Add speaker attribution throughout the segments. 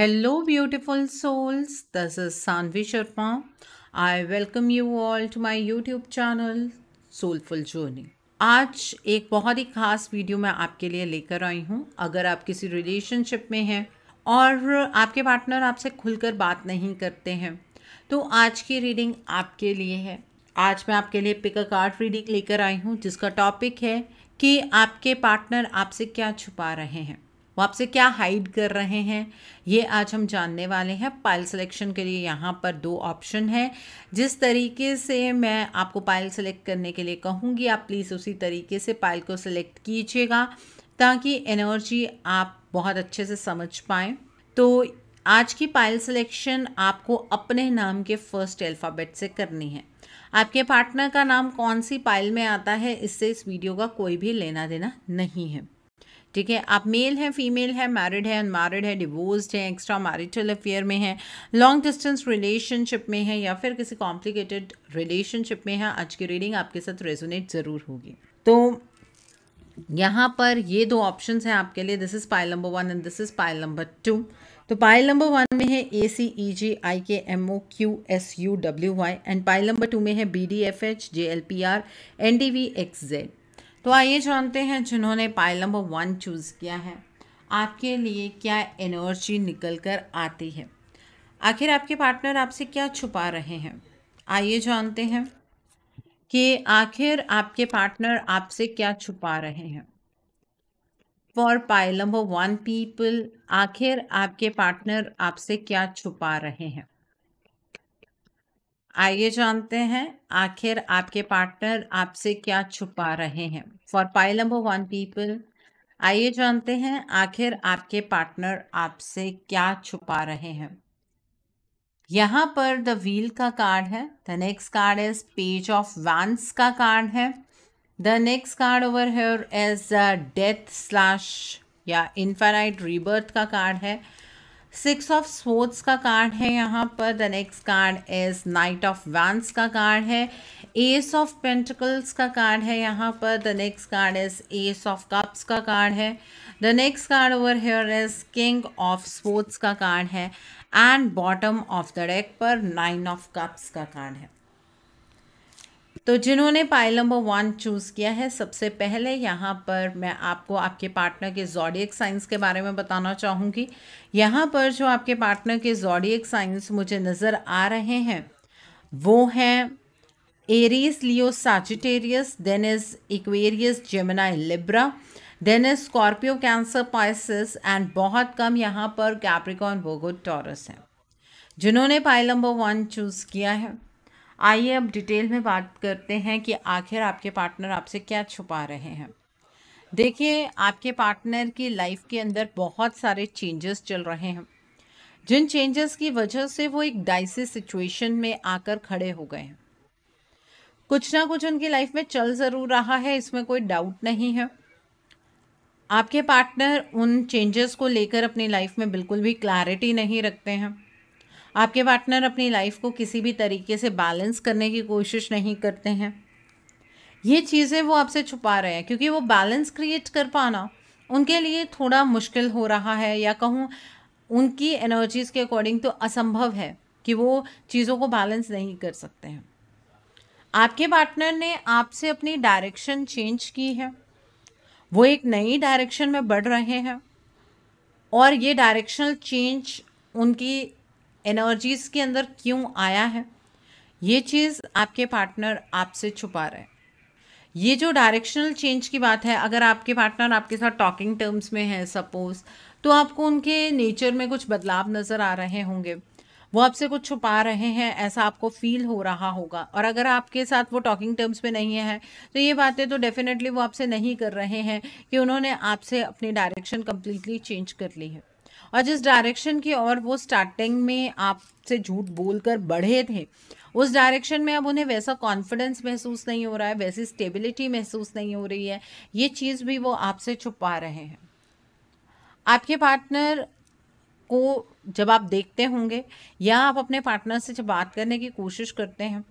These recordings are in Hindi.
Speaker 1: Hello beautiful souls this is Sanvi Sharma I welcome you all to my YouTube channel soulful Journey. आज एक बहुत ही ख़ास वीडियो मैं आपके लिए लेकर आई हूँ अगर आप किसी रिलेशनशिप में हैं और आपके पार्टनर आपसे खुलकर बात नहीं करते हैं तो आज की रीडिंग आपके लिए है आज मैं आपके लिए पिक अ कार्ड रीडिंग लेकर आई हूँ जिसका टॉपिक है कि आपके पार्टनर आपसे क्या छुपा रहे हैं वो आपसे क्या हाइड कर रहे हैं ये आज हम जानने वाले हैं पाइल सिलेक्शन के लिए यहाँ पर दो ऑप्शन हैं जिस तरीके से मैं आपको पाइल सेलेक्ट करने के लिए कहूँगी आप प्लीज़ उसी तरीके से पाइल को सिलेक्ट कीजिएगा ताकि एनर्जी आप बहुत अच्छे से समझ पाएँ तो आज की पाइल सिलेक्शन आपको अपने नाम के फर्स्ट अल्फ़ाबेट से करनी है आपके पार्टनर का नाम कौन सी पाइल में आता है इससे इस वीडियो का कोई भी लेना देना नहीं है ठीक है आप मेल हैं फीमेल है मैरिड है अनमैरिड है डिवोर्स्ड है एक्स्ट्रा मैरिटल अफेयर में हैं लॉन्ग डिस्टेंस रिलेशनशिप में है या फिर किसी कॉम्प्लिकेटेड रिलेशनशिप में है आज की रीडिंग आपके साथ रेजोनेट ज़रूर होगी तो यहाँ पर ये दो ऑप्शन हैं आपके लिए this is pile number one and this is pile number two तो पाइल नंबर वन में है A C E G I K M O Q S U W Y and pile number two में है B D F H J L P R N D V X Z तो आइए जानते हैं जिन्होंने पाइल नंबर वन चूज़ किया है आपके लिए क्या एनर्जी निकल कर आती है आखिर आपके पार्टनर आपसे क्या छुपा रहे हैं आइए जानते हैं कि आखिर आपके पार्टनर आपसे क्या छुपा रहे हैं for pile number one people आखिर आपके पार्टनर आपसे क्या छुपा रहे हैं आइए जानते हैं आखिर आपके पार्टनर आपसे क्या छुपा रहे हैं for pile number one people आइए जानते हैं आखिर आपके पार्टनर आपसे क्या छुपा रहे हैं यहाँ पर द व्हील का कार्ड है the next card is page of wands का कार्ड है the next card over here death slash या इनफाइनाइट रीबर्थ का कार्ड है सिक्स ऑफ स्पोर्ट्स का कार्ड है यहाँ पर the next card is knight of wands का कार्ड है एस ऑफ पेंटिकल्स का कार्ड है यहाँ पर the next card is ace of cups का कार्ड है the next card over here is king of swords का कार्ड है and bottom of the deck पर नाइन ऑफ कप्स का कार्ड है तो जिन्होंने पाइल नंबर वन चूज़ किया है सबसे पहले यहाँ पर मैं आपको आपके पार्टनर के जॉडियक साइंस के बारे में बताना चाहूँगी यहाँ पर जो आपके पार्टनर के जॉडियक साइंस मुझे नज़र आ रहे हैं वो हैं Aries Leo Sagittarius then is Aquarius Gemini Libra then is Scorpio Cancer Pisces and बहुत कम यहाँ पर कैप्रिकॉन बोगो टॉरस हैं जिन्होंने पाइल नंबर वन चूज़ किया है आइए अब डिटेल में बात करते हैं कि आखिर आपके पार्टनर आपसे क्या छुपा रहे हैं देखिए आपके पार्टनर की लाइफ के अंदर बहुत सारे चेंजेस चल रहे हैं जिन चेंजेस की वजह से वो एक डाइसिस सिचुएशन में आकर खड़े हो गए हैं कुछ ना कुछ उनकी लाइफ में चल ज़रूर रहा है इसमें कोई डाउट नहीं है आपके पार्टनर उन चेंजेस को लेकर अपनी लाइफ में बिल्कुल भी क्लैरिटी नहीं रखते हैं आपके पार्टनर अपनी लाइफ को किसी भी तरीके से बैलेंस करने की कोशिश नहीं करते हैं ये चीज़ें वो आपसे छुपा रहे हैं क्योंकि वो बैलेंस क्रिएट कर पाना उनके लिए थोड़ा मुश्किल हो रहा है या कहूँ उनकी एनर्जीज़ के अकॉर्डिंग तो असंभव है कि वो चीज़ों को बैलेंस नहीं कर सकते हैं आपके पार्टनर ने आपसे अपनी डायरेक्शन चेंज की है वो एक नई डायरेक्शन में बढ़ रहे हैं और ये डायरेक्शनल चेंज उनकी एनर्जीज के अंदर क्यों आया है ये चीज़ आपके पार्टनर आपसे छुपा रहे हैं ये जो डायरेक्शनल चेंज की बात है अगर आपके पार्टनर आपके साथ टॉकिंग टर्म्स में है सपोज तो आपको उनके नेचर में कुछ बदलाव नज़र आ रहे होंगे वो आपसे कुछ छुपा रहे हैं ऐसा आपको फील हो रहा होगा और अगर आपके साथ वो टॉकिंग टर्म्स में नहीं है तो ये बातें तो डेफिनेटली वो आपसे नहीं कर रहे हैं कि उन्होंने आपसे अपनी डायरेक्शन कम्प्लीटली चेंज कर ली है और जिस डायरेक्शन की और वो स्टार्टिंग में आपसे झूठ बोलकर बढ़े थे उस डायरेक्शन में अब उन्हें वैसा कॉन्फिडेंस महसूस नहीं हो रहा है वैसी स्टेबिलिटी महसूस नहीं हो रही है ये चीज़ भी वो आपसे छुपा रहे हैं आपके पार्टनर को जब आप देखते होंगे या आप अपने पार्टनर से जब बात करने की कोशिश करते हैं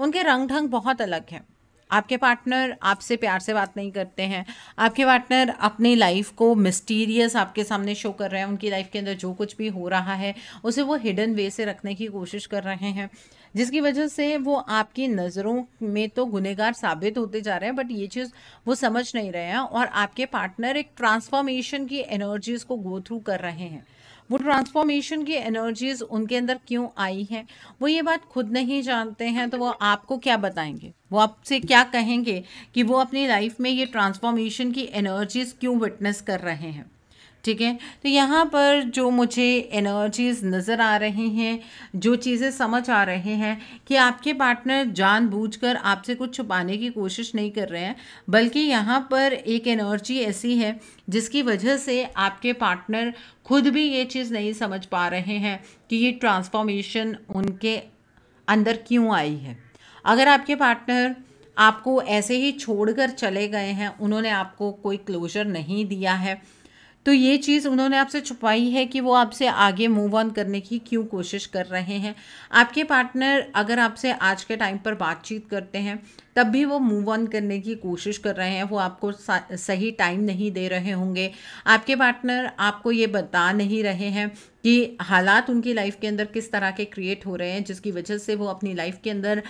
Speaker 1: उनके रंग ढंग बहुत अलग हैं आपके पार्टनर आपसे प्यार से बात नहीं करते हैं आपके पार्टनर अपनी लाइफ को मिस्टीरियस आपके सामने शो कर रहे हैं उनकी लाइफ के अंदर जो कुछ भी हो रहा है उसे वो हिडन वे से रखने की कोशिश कर रहे हैं जिसकी वजह से वो आपकी नज़रों में तो गुनहगार साबित होते जा रहे हैं बट ये चीज़ वो समझ नहीं रहे हैं और आपके पार्टनर एक ट्रांसफॉर्मेशन की एनर्जीज़ को गो थ्रू कर रहे हैं वो ट्रांसफॉर्मेशन की एनर्जीज उनके अंदर क्यों आई हैं वो ये बात खुद नहीं जानते हैं तो वो आपको क्या बताएंगे वो आपसे क्या कहेंगे कि वो अपनी लाइफ में ये ट्रांसफॉर्मेशन की एनर्जीज क्यों विटनेस कर रहे हैं ठीक है तो यहाँ पर जो मुझे एनर्जीज़ नज़र आ रही हैं जो चीज़ें समझ आ रहे हैं कि आपके पार्टनर जानबूझकर आपसे कुछ छुपाने की कोशिश नहीं कर रहे हैं बल्कि यहाँ पर एक एनर्जी ऐसी है जिसकी वजह से आपके पार्टनर खुद भी ये चीज़ नहीं समझ पा रहे हैं कि ये ट्रांसफॉर्मेशन उनके अंदर क्यों आई है अगर आपके पार्टनर आपको ऐसे ही छोड़कर चले गए हैं उन्होंने आपको कोई क्लोजर नहीं दिया है तो ये चीज़ उन्होंने आपसे छुपाई है कि वो आपसे आगे मूव ऑन करने की क्यों कोशिश कर रहे हैं आपके पार्टनर अगर आपसे आज के टाइम पर बातचीत करते हैं तब भी वो मूव ऑन करने की कोशिश कर रहे हैं वो आपको सही टाइम नहीं दे रहे होंगे आपके पार्टनर आपको ये बता नहीं रहे हैं कि हालात उनकी लाइफ के अंदर किस तरह के क्रिएट हो रहे हैं जिसकी वजह से वो अपनी लाइफ के अंदर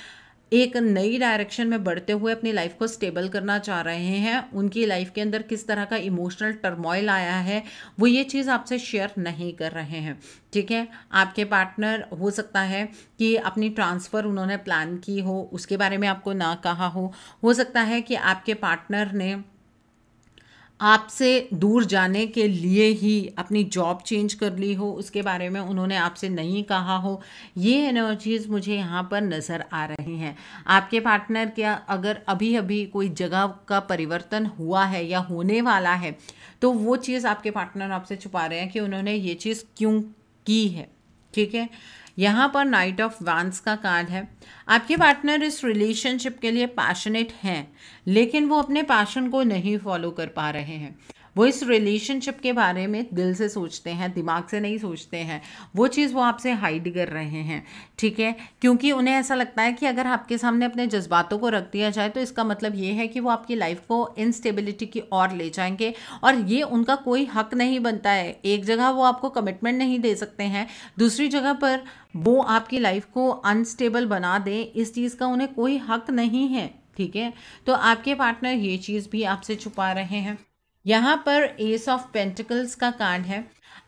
Speaker 1: एक नई डायरेक्शन में बढ़ते हुए अपनी लाइफ को स्टेबल करना चाह रहे हैं उनकी लाइफ के अंदर किस तरह का इमोशनल टर्मोइल आया है वो ये चीज़ आपसे शेयर नहीं कर रहे हैं ठीक है आपके पार्टनर हो सकता है कि अपनी ट्रांसफ़र उन्होंने प्लान की हो उसके बारे में आपको ना कहा हो हो सकता है कि आपके पार्टनर ने आपसे दूर जाने के लिए ही अपनी जॉब चेंज कर ली हो उसके बारे में उन्होंने आपसे नहीं कहा हो ये एनर्जीज़ मुझे यहाँ पर नज़र आ रही हैं आपके पार्टनर क्या अगर अभी अभी कोई जगह का परिवर्तन हुआ है या होने वाला है तो वो चीज़ आपके पार्टनर आपसे छुपा रहे हैं कि उन्होंने ये चीज़ क्यों की है ठीक है यहाँ पर नाइट ऑफ वांस का कार्ड है आपके पार्टनर इस रिलेशनशिप के लिए पैशनेट हैं लेकिन वो अपने पैशन को नहीं फॉलो कर पा रहे हैं वो इस रिलेशनशिप के बारे में दिल से सोचते हैं दिमाग से नहीं सोचते हैं वो चीज़ वो आपसे हाइड कर रहे हैं ठीक है क्योंकि उन्हें ऐसा लगता है कि अगर आपके सामने अपने जज्बातों को रख दिया जाए तो इसका मतलब ये है कि वो आपकी लाइफ को इनस्टेबिलिटी की ओर ले जाएंगे और ये उनका कोई हक नहीं बनता है एक जगह वो आपको कमिटमेंट नहीं दे सकते हैं दूसरी जगह पर वो आपकी लाइफ को अनस्टेबल बना दें इस चीज़ का उन्हें कोई हक नहीं है ठीक है तो आपके पार्टनर ये चीज़ भी आपसे छुपा रहे हैं यहाँ पर एस ऑफ पेंटिकल्स का कार्ड है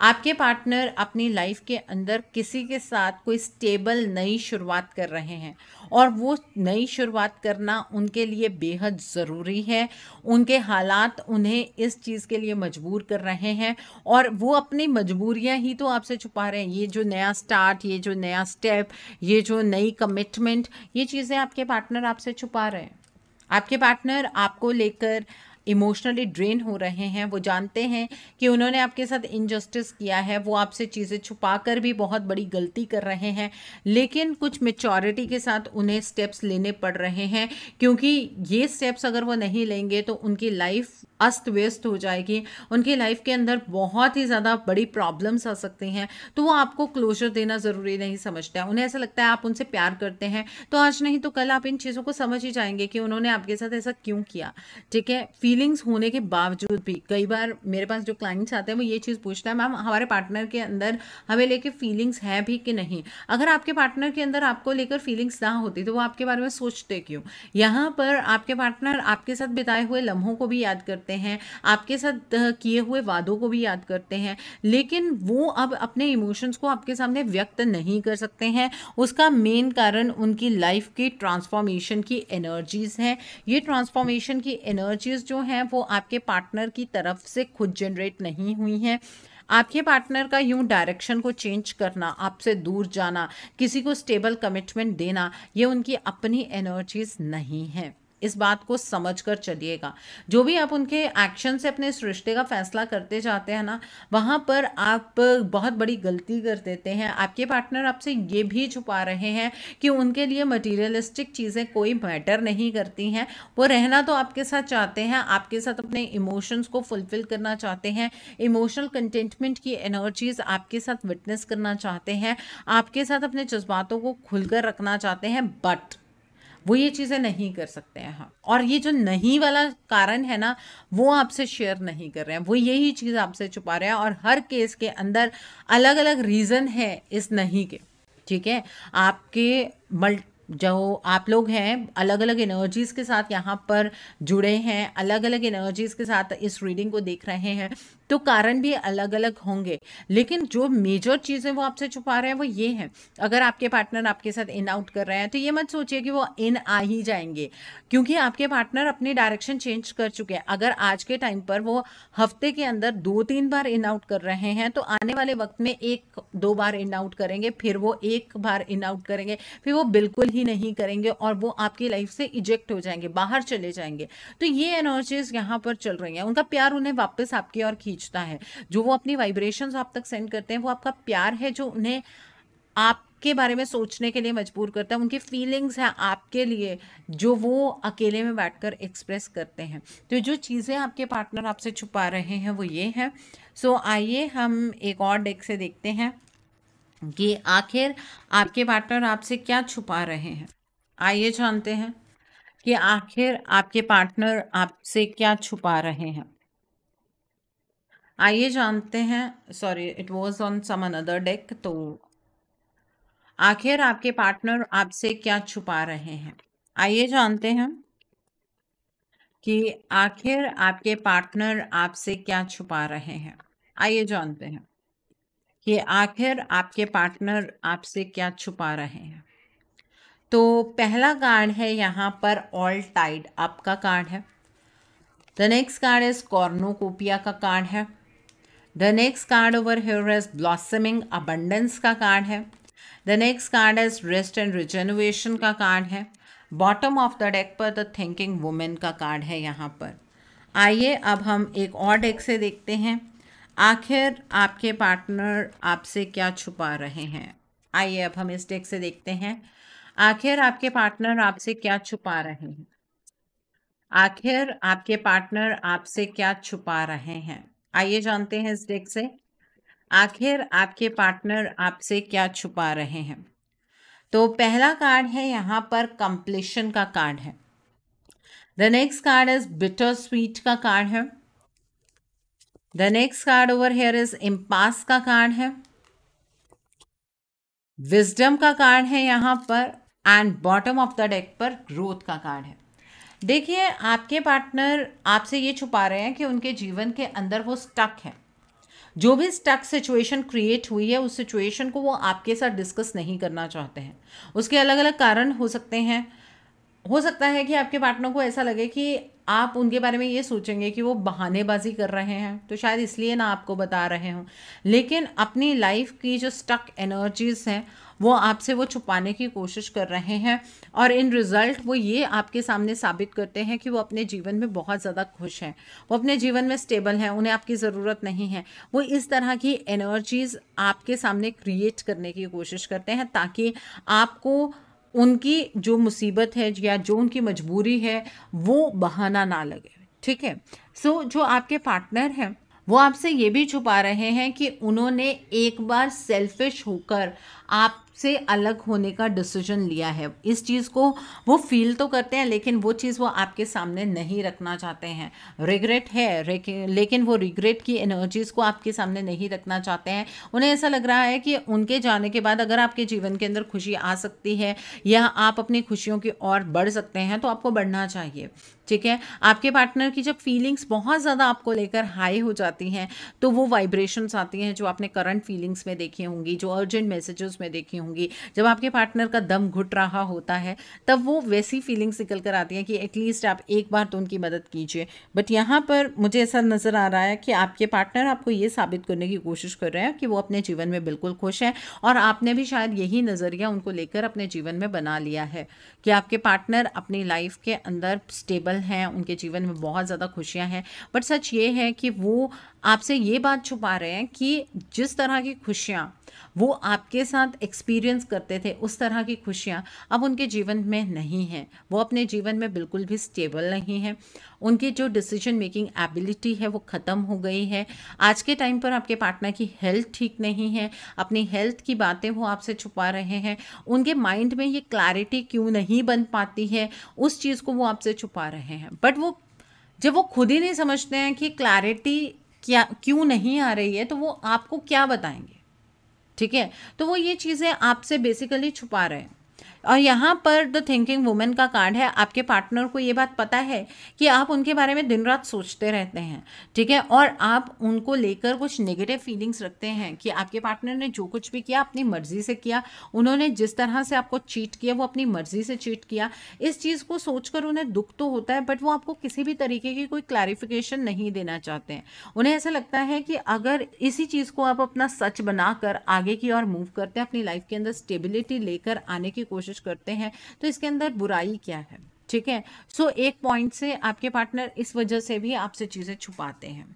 Speaker 1: आपके पार्टनर अपनी लाइफ के अंदर किसी के साथ कोई स्टेबल नई शुरुआत कर रहे हैं और वो नई शुरुआत करना उनके लिए बेहद ज़रूरी है उनके हालात उन्हें इस चीज़ के लिए मजबूर कर रहे हैं और वो अपनी मजबूरियां ही तो आपसे छुपा रहे हैं ये जो नया स्टार्ट ये जो नया स्टेप ये जो नई कमिटमेंट ये चीज़ें आपके पार्टनर आपसे छुपा रहे हैं आपके पार्टनर आपको लेकर इमोशनली ड्रेन हो रहे हैं वो जानते हैं कि उन्होंने आपके साथ इनजस्टिस किया है वो आपसे चीज़ें छुपा कर भी बहुत बड़ी गलती कर रहे हैं लेकिन कुछ मेचोरिटी के साथ उन्हें स्टेप्स लेने पड़ रहे हैं क्योंकि ये स्टेप्स अगर वो नहीं लेंगे तो उनकी लाइफ अस्त व्यस्त हो जाएगी उनकी लाइफ के अंदर बहुत ही ज़्यादा बड़ी प्रॉब्लम्स आ सकती हैं तो वो आपको क्लोजर देना ज़रूरी नहीं समझता है उन्हें ऐसा लगता है आप उनसे प्यार करते हैं तो आज नहीं तो कल आप इन चीज़ों को समझ ही जाएंगे कि उन्होंने आपके साथ ऐसा क्यों किया ठीक है फील डीलिंग्स होने के बावजूद भी कई बार मेरे पास जो क्लाइंट्स आते हैं वो ये चीज़ पूछता है मैम हमारे पार्टनर के अंदर हमें लेके फीलिंग्स हैं भी कि नहीं अगर आपके पार्टनर के अंदर आपको लेकर फीलिंग्स ना होती तो वो आपके बारे में सोचते क्यों यहाँ पर आपके पार्टनर आपके साथ बिताए हुए लम्हों को भी याद करते हैं आपके साथ किए हुए वादों को भी याद करते हैं लेकिन वो अब अपने इमोशंस को आपके सामने व्यक्त नहीं कर सकते हैं उसका मेन कारण उनकी लाइफ की ट्रांसफॉर्मेशन की एनर्जीज़ हैं ये ट्रांसफॉर्मेशन की एनर्जीज़ जो हैं वो आपके पार्टनर की तरफ से खुद जनरेट नहीं हुई हैं आपके पार्टनर का यूं डायरेक्शन को चेंज करना आपसे दूर जाना किसी को स्टेबल कमिटमेंट देना ये उनकी अपनी एनर्जीज नहीं हैं इस बात को समझ कर चलिएगा जो भी आप उनके एक्शन से अपने सृष्टि रिश्ते का फैसला करते जाते हैं ना वहाँ पर आप बहुत बड़ी गलती कर देते हैं आपके पार्टनर आपसे ये भी छुपा रहे हैं कि उनके लिए मटीरियलिस्टिक चीज़ें कोई मैटर नहीं करती हैं वो रहना तो आपके साथ चाहते हैं आपके साथ अपने इमोशंस को फुलफिल करना चाहते हैं इमोशनल कंटेंटमेंट की एनर्जीज आपके साथ विटनेस करना चाहते हैं आपके साथ अपने जज्बातों को खुलकर रखना चाहते हैं बट वो ये चीज़ें नहीं कर सकते हैं हाँ और ये जो नहीं वाला कारण है ना वो आपसे शेयर नहीं कर रहे हैं वो यही चीज़ आपसे छुपा रहे हैं और हर केस के अंदर अलग अलग रीज़न है इस नहीं के ठीक है आपके मल्ट जो आप लोग हैं अलग अलग एनर्जीज़ के साथ यहाँ पर जुड़े हैं अलग अलग एनर्जीज़ के साथ इस रीडिंग को देख रहे हैं तो कारण भी अलग अलग होंगे लेकिन जो मेजर चीज़ें वो आपसे छुपा रहे हैं वो ये हैं अगर आपके पार्टनर आपके साथ इन आउट कर रहे हैं तो ये मत सोचिए कि वो इन आ ही जाएंगे क्योंकि आपके पार्टनर अपनी डायरेक्शन चेंज कर चुके हैं अगर आज के टाइम पर वो हफ्ते के अंदर दो तीन बार इन आउट कर रहे हैं तो आने वाले वक्त में एक दो बार इन आउट करेंगे फिर वो एक बार इन आउट करेंगे फिर वो बिल्कुल ही नहीं करेंगे और वो आपकी लाइफ से इजेक्ट हो जाएंगे बाहर चले जाएंगे तो ये एनर्जीज यहाँ पर चल रही हैं उनका प्यार उन्हें वापस आपकी और खींच खींचता है जो वो अपनी वाइब्रेशंस आप तक सेंड करते हैं वो आपका प्यार है जो उन्हें आप के बारे में सोचने के लिए मजबूर करता है उनकी फीलिंग्स हैं आपके लिए जो वो अकेले में बैठकर एक्सप्रेस करते हैं तो जो चीज़ें आपके पार्टनर आपसे छुपा रहे हैं वो ये हैं सो so, आइए हम एक और डेक से देखते हैं कि आखिर आपके पार्टनर आपसे क्या छुपा रहे हैं आइए जानते हैं कि आखिर आपके पार्टनर आपसे क्या छुपा रहे हैं आइए जानते हैं sorry it was on some another deck तो आखिर आपके पार्टनर आपसे क्या छुपा रहे हैं आइए जानते हैं कि आखिर आपके पार्टनर आपसे क्या छुपा रहे हैं आइए जानते हैं कि आखिर आपके पार्टनर आपसे क्या छुपा रहे हैं तो पहला कार्ड है यहाँ पर ऑल टाइड आपका कार्ड है the next card is cornucopia का कार्ड है the next card over here has blossoming abundance का कार्ड है the next card as rest and rejuvenation का कार्ड है बॉटम ऑफ द डेक पर द थिंकिंग वुमेन का कार्ड है यहाँ पर आइए अब हम एक और डेक से देखते हैं आखिर आपके पार्टनर आपसे क्या छुपा रहे हैं आइए अब हम इस डेक से देखते हैं आखिर आपके पार्टनर आपसे क्या छुपा रहे हैं आखिर आपके पार्टनर आपसे क्या छुपा रहे हैं आइए जानते हैं इस डेक से आखिर आपके पार्टनर आपसे क्या छुपा रहे हैं तो पहला कार्ड है यहाँ पर कंप्लीशन का कार्ड है the next card is bitter sweet का कार्ड है the next card over here is impasse का कार्ड है विजडम का कार्ड है यहाँ पर and bottom of the deck पर ग्रोथ का कार्ड है देखिए आपके पार्टनर आपसे ये छुपा रहे हैं कि उनके जीवन के अंदर वो स्टक हैं जो भी स्टक सिचुएशन क्रिएट हुई है उस सिचुएशन को वो आपके साथ डिस्कस नहीं करना चाहते हैं उसके अलग अलग कारण हो सकते हैं हो सकता है कि आपके पार्टनर को ऐसा लगे कि आप उनके बारे में ये सोचेंगे कि वो बहानेबाजी कर रहे हैं तो शायद इसलिए ना आपको बता रहे हों लेकिन अपनी लाइफ की जो स्टक एनर्जीज़ हैं वो आपसे वो छुपाने की कोशिश कर रहे हैं और इन रिज़ल्ट वो ये आपके सामने साबित करते हैं कि वो अपने जीवन में बहुत ज़्यादा खुश हैं वो अपने जीवन में स्टेबल हैं उन्हें आपकी ज़रूरत नहीं है वो इस तरह की एनर्जीज़ आपके सामने क्रिएट करने की कोशिश करते हैं ताकि आपको उनकी जो मुसीबत है या जो उनकी मजबूरी है वो बहाना ना लगे ठीक है सो so, जो आपके पार्टनर हैं वो आपसे ये भी छुपा रहे हैं कि उन्होंने एक बार सेल्फिश होकर आप से अलग होने का डिसीजन लिया है इस चीज़ को वो फील तो करते हैं लेकिन वो चीज़ वो आपके सामने नहीं रखना चाहते हैं रिग्रेट है लेकिन वो रिग्रेट की एनर्जीज़ को आपके सामने नहीं रखना चाहते हैं उन्हें ऐसा लग रहा है कि उनके जाने के बाद अगर आपके जीवन के अंदर खुशी आ सकती है या आप अपनी खुशियों की ओर बढ़ सकते हैं तो आपको बढ़ना चाहिए ठीक है आपके पार्टनर की जब फीलिंग्स बहुत ज़्यादा आपको लेकर हाई हो जाती हैं तो वो वाइब्रेशंस आती हैं जो आपने करंट फीलिंग्स में देखी होंगी जो अर्जेंट मैसेजेस में देखी होंगी जब आपके पार्टनर का दम घुट रहा होता है तब वो वैसी फीलिंग्स निकल कर आती हैं कि एटलीस्ट आप एक बार तो उनकी मदद कीजिए बट यहाँ पर मुझे ऐसा नज़र आ रहा है कि आपके पार्टनर आपको ये साबित करने की कोशिश कर रहे हैं कि वो अपने जीवन में बिल्कुल खुश हैं और आपने भी शायद यही नज़रिया उनको लेकर अपने जीवन में बना लिया है कि आपके पार्टनर अपनी लाइफ के अंदर स्टेबल हैं उनके जीवन में बहुत ज़्यादा खुशियाँ हैं बट सच ये है कि वो आपसे ये बात छुपा रहे हैं कि जिस तरह की खुशियाँ वो आपके साथ एक्सपीरियंस करते थे उस तरह की खुशियाँ अब उनके जीवन में नहीं हैं वो अपने जीवन में बिल्कुल भी स्टेबल नहीं हैं उनकी जो डिसीजन मेकिंग एबिलिटी है वो ख़त्म हो गई है आज के टाइम पर आपके पार्टनर की हेल्थ ठीक नहीं है अपनी हेल्थ की बातें वो आपसे छुपा रहे हैं उनके माइंड में ये क्लैरिटी क्यों नहीं बन पाती है उस चीज़ को वो आपसे छुपा रहे हैं बट वो जब वो खुद ही नहीं समझते हैं कि क्लैरिटी क्या क्यों नहीं आ रही है तो वो आपको क्या बताएंगे ठीक है तो वो ये चीज़ें आपसे बेसिकली छुपा रहे हैं और यहाँ पर द थिंकिंग वुमेन का कार्ड है आपके पार्टनर को ये बात पता है कि आप उनके बारे में दिन रात सोचते रहते हैं ठीक है और आप उनको लेकर कुछ नेगेटिव फीलिंग्स रखते हैं कि आपके पार्टनर ने जो कुछ भी किया अपनी मर्ज़ी से किया उन्होंने जिस तरह से आपको चीट किया वो अपनी मर्ज़ी से चीट किया इस चीज़ को सोचकर उन्हें दुख तो होता है बट वो आपको किसी भी तरीके की कोई क्लैरिफिकेशन नहीं देना चाहते हैं उन्हें ऐसा लगता है कि अगर इसी चीज़ को आप अपना सच बनाकर आगे की ओर मूव करते हैं अपनी लाइफ के अंदर स्टेबिलिटी लेकर आने की कोशिश कोशिश करते हैं तो इसके अंदर बुराई क्या है ठीक है सो एक पॉइंट से आपके पार्टनर इस वजह से भी आपसे चीज़ें छुपाते हैं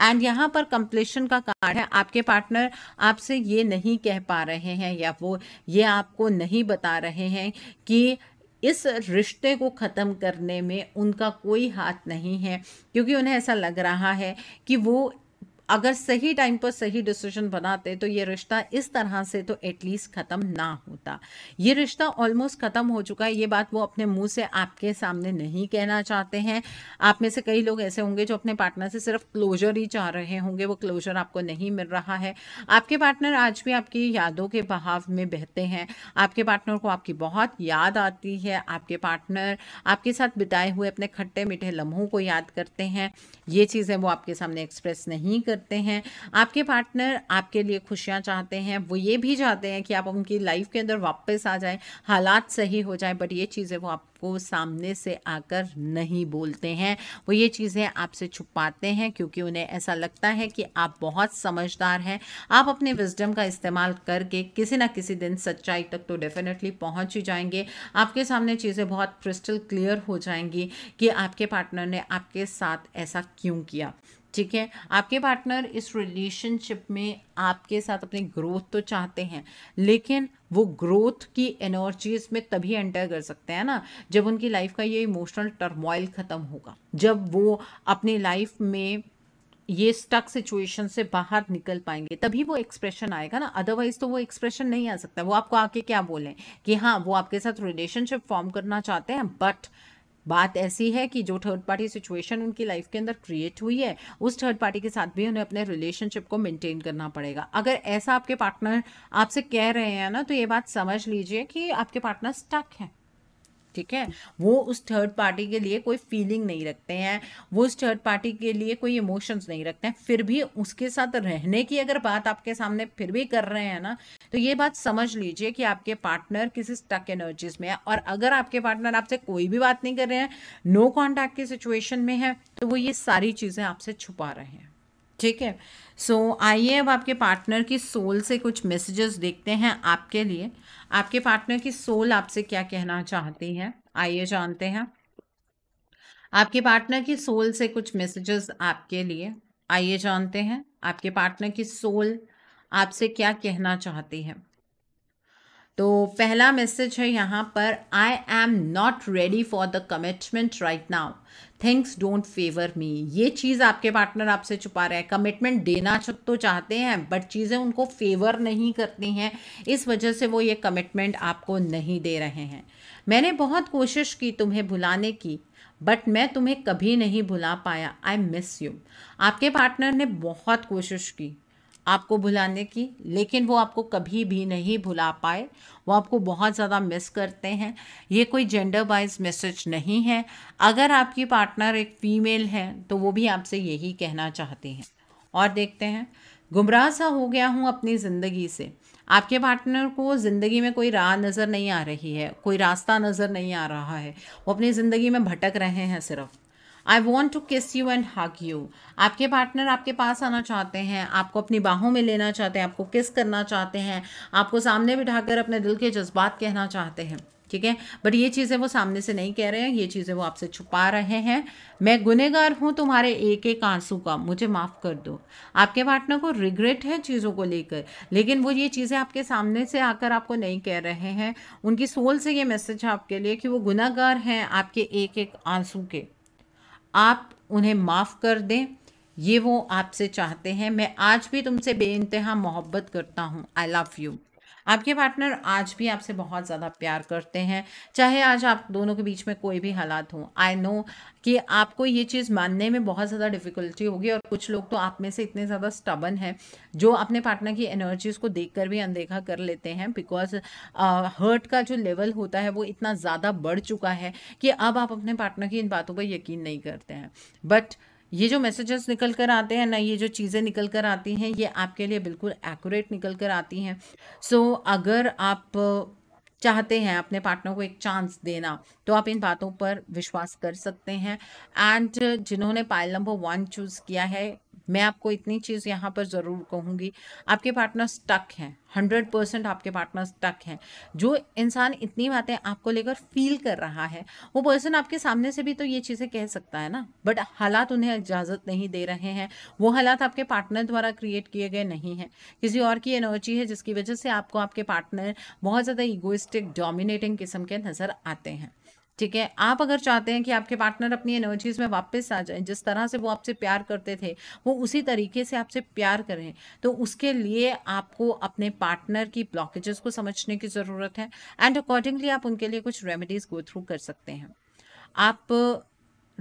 Speaker 1: एंड यहाँ पर कंप्लेशन का कार्ड है आपके पार्टनर आपसे ये नहीं कह पा रहे हैं या वो ये आपको नहीं बता रहे हैं कि इस रिश्ते को ख़त्म करने में उनका कोई हाथ नहीं है क्योंकि उन्हें ऐसा लग रहा है कि वो अगर सही टाइम पर सही डिसीजन बनाते तो ये रिश्ता इस तरह से तो एटलीस्ट ख़त्म ना होता ये रिश्ता ऑलमोस्ट ख़त्म हो चुका है ये बात वो अपने मुंह से आपके सामने नहीं कहना चाहते हैं आप में से कई लोग ऐसे होंगे जो अपने पार्टनर से सिर्फ क्लोजर ही चाह रहे होंगे वो क्लोजर आपको नहीं मिल रहा है आपके पार्टनर आज भी आपकी यादों के बहाव में बहते हैं आपके पार्टनर को आपकी बहुत याद आती है आपके पार्टनर आपके साथ बिताए हुए अपने खट्टे मीठे लम्हों को याद करते हैं ये चीज़ें वो आपके सामने एक्सप्रेस नहीं कर सकते हैं आपके पार्टनर आपके लिए खुशियाँ चाहते हैं वो ये भी चाहते हैं कि आप उनकी लाइफ के अंदर वापस आ जाए हालात सही हो जाए बट ये चीज़ें वो आप आपको सामने से आकर नहीं बोलते हैं वो ये चीज़ें आपसे छुपाते हैं क्योंकि उन्हें ऐसा लगता है कि आप बहुत समझदार हैं आप अपने विजडम का इस्तेमाल करके किसी ना किसी दिन सच्चाई तक तो डेफिनेटली पहुंच ही जाएंगे आपके सामने चीज़ें बहुत क्रिस्टल क्लियर हो जाएंगी कि आपके पार्टनर ने आपके साथ ऐसा क्यों किया ठीक है आपके पार्टनर इस रिलेशनशिप में आपके साथ अपनी ग्रोथ तो चाहते हैं लेकिन वो ग्रोथ की एनर्जीज में तभी एंटर कर सकते हैं ना जब उनकी लाइफ का ये इमोशनल टर्मोइल ख़त्म होगा जब वो अपनी लाइफ में ये स्टक सिचुएशन से बाहर निकल पाएंगे तभी वो एक्सप्रेशन आएगा ना अदरवाइज तो वो एक्सप्रेशन नहीं आ सकता वो आपको आके क्या बोलें कि हाँ वो आपके साथ रिलेशनशिप फॉर्म करना चाहते हैं बट बात ऐसी है कि जो थर्ड पार्टी सिचुएशन उनकी लाइफ के अंदर क्रिएट हुई है उस थर्ड पार्टी के साथ भी उन्हें अपने रिलेशनशिप को मेनटेन करना पड़ेगा अगर ऐसा आपके पार्टनर आपसे कह रहे हैं ना तो ये बात समझ लीजिए कि आपके पार्टनर स्टक हैं ठीक है वो उस थर्ड पार्टी के लिए कोई फीलिंग नहीं रखते हैं वो उस थर्ड पार्टी के लिए कोई इमोशंस नहीं रखते हैं फिर भी उसके साथ रहने की अगर बात आपके सामने फिर भी कर रहे हैं ना तो ये बात समझ लीजिए कि आपके पार्टनर किसी स्टक एनर्जीज में है और अगर आपके पार्टनर आपसे कोई भी बात नहीं कर रहे हैं नो कॉन्टैक्ट की सिचुएशन में है तो वो ये सारी चीज़ें आपसे छुपा रहे हैं ठीक है सो so, आइए अब आपके पार्टनर की सोल से कुछ मैसेजेस देखते हैं आपके लिए आपके पार्टनर की सोल आपसे क्या कहना चाहती है आइए जानते हैं आपके पार्टनर की सोल से कुछ मैसेजेस आपके लिए आइए जानते हैं आपके पार्टनर की सोल आपसे क्या कहना चाहती है तो पहला मैसेज है यहाँ पर I am not ready for the commitment right now things don't favour me ये चीज़ आपके पार्टनर आपसे छुपा रहे हैं कमिटमेंट देना तो चाहते हैं बट चीज़ें उनको फेवर नहीं करती हैं इस वजह से वो ये कमिटमेंट आपको नहीं दे रहे हैं मैंने बहुत कोशिश की तुम्हें भुलाने की बट मैं तुम्हें कभी नहीं भुला पाया आई मिस यू आपके पार्टनर ने बहुत कोशिश की आपको भुलाने की लेकिन वो आपको कभी भी नहीं भुला पाए वो आपको बहुत ज़्यादा मिस करते हैं ये कोई जेंडर वाइज मैसेज नहीं है अगर आपकी पार्टनर एक फ़ीमेल है तो वो भी आपसे यही कहना चाहती हैं और देखते हैं गुमराह सा हो गया हूँ अपनी ज़िंदगी से आपके पार्टनर को ज़िंदगी में कोई राह नज़र नहीं आ रही है कोई रास्ता नज़र नहीं आ रहा है वो अपनी ज़िंदगी में भटक रहे हैं सिर्फ़ I want to kiss you and hug you आपके पार्टनर आपके पास आना चाहते हैं आपको अपनी बाहों में लेना चाहते हैं आपको किस करना चाहते हैं आपको सामने बिठाकर अपने दिल के जज्बात कहना चाहते हैं ठीक है बट ये चीज़ें वो सामने से नहीं कह रहे हैं ये चीज़ें वो आपसे छुपा रहे हैं मैं गुनेगार हूँ तुम्हारे एक एक आंसू का मुझे माफ़ कर दो आपके पार्टनर को रिग्रेट है चीज़ों को लेकर लेकिन वो ये चीज़ें आपके सामने से आकर आपको नहीं कह रहे हैं उनकी सोल से ये मैसेज है आपके लिए कि वो गुनागार हैं आपके एक एक आंसू के आप उन्हें माफ़ कर दें ये वो आपसे चाहते हैं मैं आज भी तुमसे बेानतहा मोहब्बत करता हूँ आई लव यू आपके पार्टनर आज भी आपसे बहुत ज़्यादा प्यार करते हैं चाहे आज आप दोनों के बीच में कोई भी हालात हों आई नो कि आपको ये चीज़ मानने में बहुत ज़्यादा डिफिकल्टी होगी और कुछ लोग तो आप में से इतने ज़्यादा स्टबन हैं जो अपने पार्टनर की एनर्जीज़ को देख कर भी अनदेखा कर लेते हैं बिकॉज हर्ट uh, का जो लेवल होता है वो इतना ज़्यादा बढ़ चुका है कि अब आप अपने पार्टनर की इन बातों पर यकीन नहीं करते हैं बट ये जो मैसेजेस निकल कर आते हैं ना ये जो चीज़ें निकल कर आती हैं ये आपके लिए बिल्कुल एक्यूरेट निकल कर आती हैं सो so, अगर आप चाहते हैं अपने पार्टनर को एक चांस देना तो आप इन बातों पर विश्वास कर सकते हैं एंड जिन्होंने पायल नंबर वन चूज़ किया है मैं आपको इतनी चीज़ यहाँ पर ज़रूर कहूँगी आपके पार्टनर स्टक हैं हंड्रेड परसेंट आपके पार्टनर स्टक हैं जो इंसान इतनी बातें आपको लेकर फील कर रहा है वो पर्सन आपके सामने से भी तो ये चीज़ें कह सकता है ना बट हालात उन्हें इजाज़त नहीं दे रहे हैं वो हालात आपके पार्टनर द्वारा क्रिएट किए गए नहीं हैं किसी और की एनर्जी है जिसकी वजह से आपको आपके पार्टनर बहुत ज़्यादा ईगोइस्टिक डोमिनेटिंग किस्म के नज़र आते हैं ठीक है आप अगर चाहते हैं कि आपके पार्टनर अपनी एनर्जीज में वापस आ जाए जिस तरह से वो आपसे प्यार करते थे वो उसी तरीके से आपसे प्यार करें तो उसके लिए आपको अपने पार्टनर की ब्लॉकेजेस को समझने की ज़रूरत है एंड अकॉर्डिंगली आप उनके लिए कुछ रेमेडीज़ गो थ्रू कर सकते हैं आप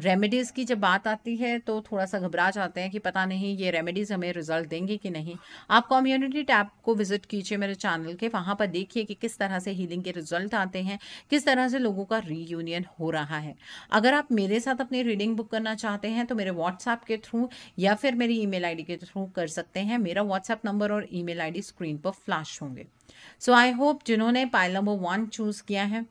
Speaker 1: रेमेडीज़ की जब बात आती है तो थोड़ा सा घबरा जाते हैं कि पता नहीं ये रेमेडीज़ हमें रिजल्ट देंगे कि नहीं आप कम्युनिटी टैब को विज़िट कीजिए मेरे चैनल के वहाँ पर देखिए कि किस तरह से हीलिंग के रिजल्ट आते हैं किस तरह से लोगों का रीयूनियन हो रहा है अगर आप मेरे साथ अपनी रीडिंग बुक करना चाहते हैं तो मेरे व्हाट्सएप के थ्रू या फिर मेरी ई मेल के थ्रू कर सकते हैं मेरा व्हाट्सएप नंबर और ई मेल स्क्रीन पर फ्लैश होंगे सो आई होप जिन्होंने पाइल नंबर वन चूज़ किया है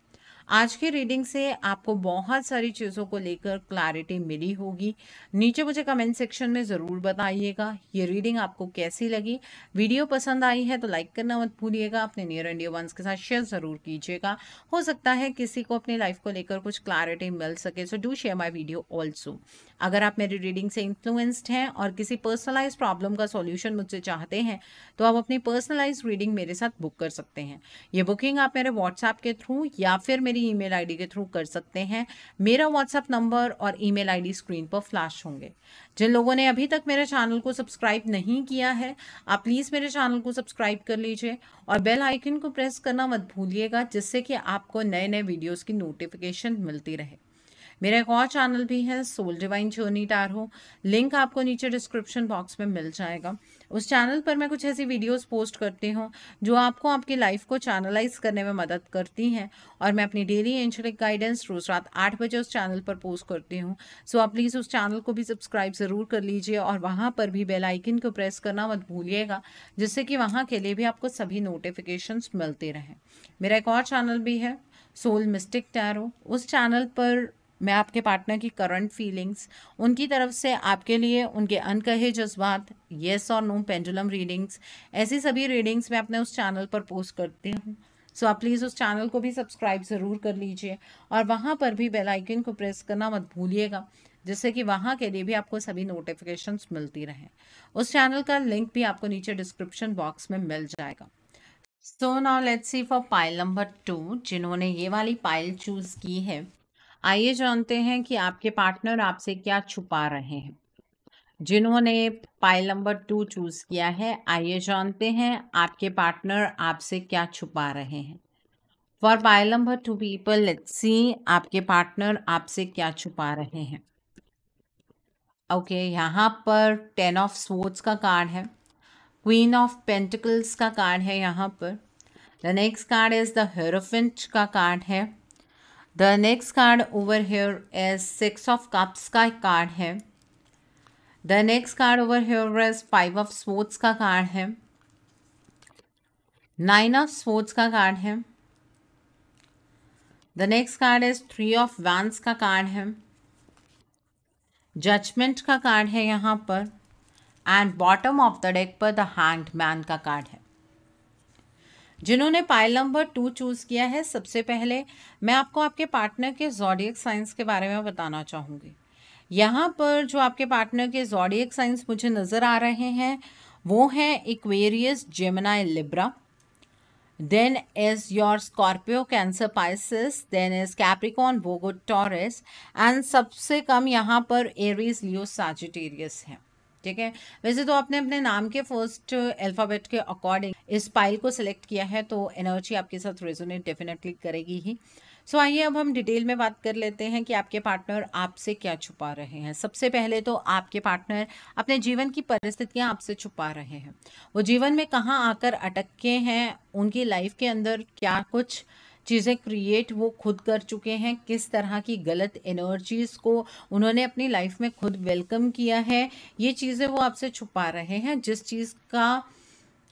Speaker 1: आज की रीडिंग से आपको बहुत सारी चीज़ों को लेकर क्लैरिटी मिली होगी नीचे मुझे कमेंट सेक्शन में ज़रूर बताइएगा ये रीडिंग आपको कैसी लगी वीडियो पसंद आई है तो लाइक करना मत भूलिएगा अपने नियर एंड वंस के साथ शेयर ज़रूर कीजिएगा हो सकता है किसी को अपनी लाइफ को लेकर कुछ क्लैरिटी मिल सके so do share my video also अगर आप मेरी रीडिंग से इन्फ्लुएंस्ड हैं और किसी पर्सनलाइज प्रॉब्लम का सोल्यूशन मुझसे चाहते हैं तो आप अपनी पर्सनलाइज रीडिंग मेरे साथ बुक कर सकते हैं ये बुकिंग आप मेरे व्हाट्सएप के थ्रू या फिर मेरे मेरी ईमेल आईडी के थ्रू कर सकते हैं मेरा व्हाट्सअप नंबर और ईमेल आईडी स्क्रीन पर फ्लैश होंगे जिन लोगों ने अभी तक मेरे चैनल को सब्सक्राइब नहीं किया है आप प्लीज़ मेरे चैनल को सब्सक्राइब कर लीजिए और बेल आइकन को प्रेस करना मत भूलिएगा जिससे कि आपको नए नए वीडियोज़ की नोटिफिकेशन मिलती रहे मेरा एक और चैनल भी है सोल डिवाइन जर्नी हो लिंक आपको नीचे डिस्क्रिप्शन बॉक्स में मिल जाएगा उस चैनल पर मैं कुछ ऐसी वीडियोस पोस्ट करती हूँ जो आपको आपकी लाइफ को चैनलाइज करने में मदद करती हैं और मैं अपनी डेली एंशलिक गाइडेंस रोज़ रात आठ बजे उस चैनल पर पोस्ट करती हूँ सो आप प्लीज़ उस चैनल को भी सब्सक्राइब ज़रूर कर लीजिए और वहाँ पर भी बेलाइकिन को प्रेस करना मत भूलिएगा जिससे कि वहाँ के लिए भी आपको सभी नोटिफिकेशन मिलते रहें मेरा एक और चैनल भी है सोल मिस्टिक टैरो उस चैनल पर मैं आपके पार्टनर की करंट फीलिंग्स उनकी तरफ से आपके लिए उनके अनकहे जज्बात येस और नो पेंडुलम रीडिंग्स ऐसी सभी रीडिंग्स मैं अपने उस चैनल पर पोस्ट करती हूँ सो so, आप प्लीज़ उस चैनल को भी सब्सक्राइब ज़रूर कर लीजिए और वहाँ पर भी बेल आइकन को प्रेस करना मत भूलिएगा जिससे कि वहाँ के लिए भी आपको सभी नोटिफिकेशंस मिलती रहें उस चैनल का लिंक भी आपको नीचे डिस्क्रिप्शन बॉक्स में मिल जाएगा so now let's see four pile number two जिन्होंने ये वाली पाइल चूज़ की है आइए जानते हैं कि आपके पार्टनर आपसे क्या छुपा रहे हैं जिन्होंने पाइल नंबर टू चूज़ किया है आइए जानते हैं आपके पार्टनर आपसे क्या छुपा रहे हैं for pile number two people let's see आपके पार्टनर आपसे क्या छुपा रहे हैं ओके okay, यहाँ पर टेन ऑफ स्वोर्ड्स का कार्ड है क्वीन ऑफ पेंटिकल्स का कार्ड है यहाँ पर the next card is the hierophant का कार्ड है the next card over here is six of cups का कार्ड है the next card over here is five of swords का कार्ड है नाइन ऑफ स्पोर्ट्स का कार्ड है the next card is three of wands का कार्ड है जजमेंट का कार्ड है यहाँ पर and bottom of the deck पर द हैंड मैन का कार्ड है जिन्होंने पाइल नंबर टू चूज़ किया है सबसे पहले मैं आपको आपके पार्टनर के जॉडियक साइंस के बारे में बताना चाहूँगी यहाँ पर जो आपके पार्टनर के जॉडियक साइंस मुझे नज़र आ रहे हैं वो हैं Aquarius Gemini Libra then is your Scorpio Cancer Pisces then is Capricorn Virgo, and सबसे कम यहाँ पर एरीज लियो साजिटेरियस हैं ठीक है वैसे तो आपने अपने नाम के फर्स्ट अल्फ़ाबेट के अकॉर्डिंग इस पाइल को सिलेक्ट किया है तो एनर्जी आपके साथ रेजोनेट डेफिनेटली करेगी ही सो so, आइए अब हम डिटेल में बात कर लेते हैं कि आपके पार्टनर आपसे क्या छुपा रहे हैं सबसे पहले तो आपके पार्टनर अपने जीवन की परिस्थितियां आपसे छुपा रहे हैं वो जीवन में कहाँ आकर अटक के हैं उनकी लाइफ के अंदर क्या कुछ चीज़ें क्रिएट वो खुद कर चुके हैं किस तरह की गलत एनर्जीज़ को उन्होंने अपनी लाइफ में खुद वेलकम किया है ये चीज़ें वो आपसे छुपा रहे हैं जिस चीज़ का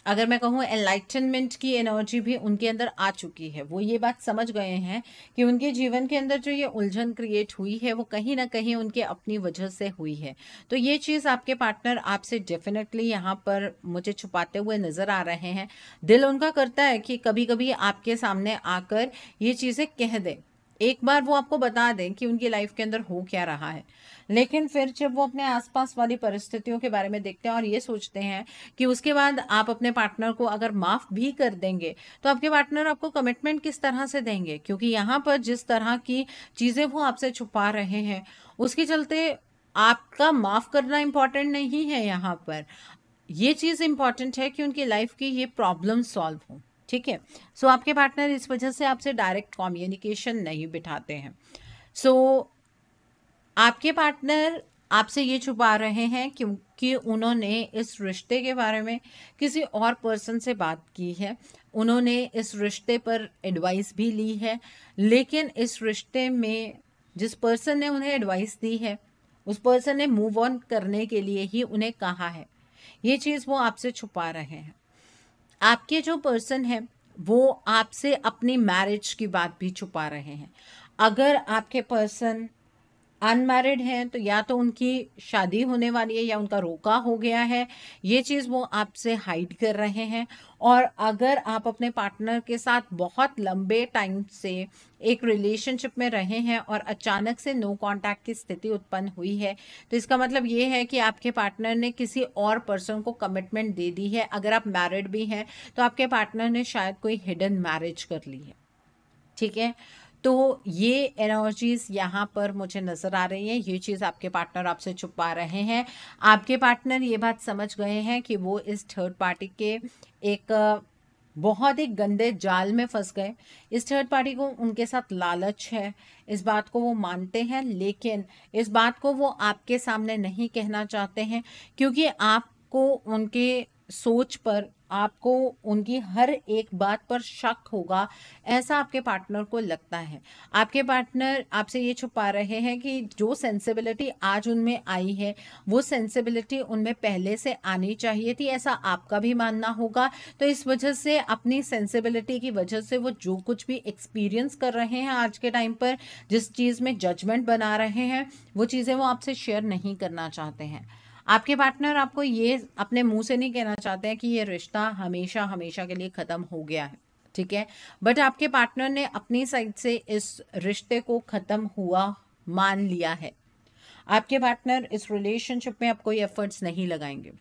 Speaker 1: अगर मैं कहूँ एनलाइटनमेंट की एनर्जी भी उनके अंदर आ चुकी है वो ये बात समझ गए हैं कि उनके जीवन के अंदर जो ये उलझन क्रिएट हुई है वो कहीं ना कहीं उनके अपनी वजह से हुई है तो ये चीज़ आपके पार्टनर आपसे डेफिनेटली यहाँ पर मुझे छुपाते हुए नज़र आ रहे हैं दिल उनका करता है कि कभी कभी आपके सामने आकर ये चीज़ें कह दें एक बार वो आपको बता दें कि उनकी लाइफ के अंदर हो क्या रहा है लेकिन फिर जब वो अपने आसपास वाली परिस्थितियों के बारे में देखते हैं और ये सोचते हैं कि उसके बाद आप अपने पार्टनर को अगर माफ़ भी कर देंगे तो आपके पार्टनर आपको कमिटमेंट किस तरह से देंगे क्योंकि यहाँ पर जिस तरह की चीज़ें वो आपसे छुपा रहे हैं उसके चलते आपका माफ़ करना इम्पॉर्टेंट नहीं है यहाँ पर ये चीज़ इम्पॉर्टेंट है कि उनकी लाइफ की ये प्रॉब्लम सॉल्व हो ठीक है सो आपके पार्टनर इस वजह से आपसे डायरेक्ट कम्युनिकेशन नहीं बिठाते हैं सो so, आपके पार्टनर आपसे ये छुपा रहे हैं क्योंकि उन्होंने इस रिश्ते के बारे में किसी और पर्सन से बात की है उन्होंने इस रिश्ते पर एडवाइस भी ली है लेकिन इस रिश्ते में जिस पर्सन ने उन्हें एडवाइस दी है उस पर्सन ने मूव ऑन करने के लिए ही उन्हें कहा है ये चीज़ वो आपसे छुपा रहे हैं आपके जो पर्सन है वो आपसे अपनी मैरिज की बात भी छुपा रहे हैं अगर आपके पर्सन अनमैरिड हैं तो या तो उनकी शादी होने वाली है या उनका रोका हो गया है ये चीज़ वो आपसे हाइड कर रहे हैं और अगर आप अपने पार्टनर के साथ बहुत लंबे टाइम से एक रिलेशनशिप में रहे हैं और अचानक से नो कांटेक्ट की स्थिति उत्पन्न हुई है तो इसका मतलब ये है कि आपके पार्टनर ने किसी और पर्सन को कमिटमेंट दे दी है अगर आप मैरिड भी हैं तो आपके पार्टनर ने शायद कोई हिडन मैरिज कर ली है ठीक है तो ये एनर्जीज यहाँ पर मुझे नज़र आ रही है ये चीज़ आपके पार्टनर आपसे छुपा रहे हैं आपके पार्टनर ये बात समझ गए हैं कि वो इस थर्ड पार्टी के एक बहुत ही गंदे जाल में फंस गए इस थर्ड पार्टी को उनके साथ लालच है इस बात को वो मानते हैं लेकिन इस बात को वो आपके सामने नहीं कहना चाहते हैं क्योंकि आपको उनके सोच पर आपको उनकी हर एक बात पर शक होगा ऐसा आपके पार्टनर को लगता है आपके पार्टनर आपसे ये छुपा रहे हैं कि जो सेंसिबिलिटी आज उनमें आई है वो सेंसिबिलिटी उनमें पहले से आनी चाहिए थी ऐसा आपका भी मानना होगा तो इस वजह से अपनी सेंसिबिलिटी की वजह से वो जो कुछ भी एक्सपीरियंस कर रहे हैं आज के टाइम पर जिस चीज़ में जजमेंट बना रहे हैं वो चीज़ें वो आपसे शेयर नहीं करना चाहते हैं आपके पार्टनर आपको ये अपने मुंह से नहीं कहना चाहते हैं कि ये रिश्ता हमेशा हमेशा के लिए ख़त्म हो गया है ठीक है बट आपके पार्टनर ने अपनी साइड से इस रिश्ते को ख़त्म हुआ मान लिया है आपके पार्टनर इस रिलेशनशिप में अब कोई एफर्ट्स नहीं लगाएंगे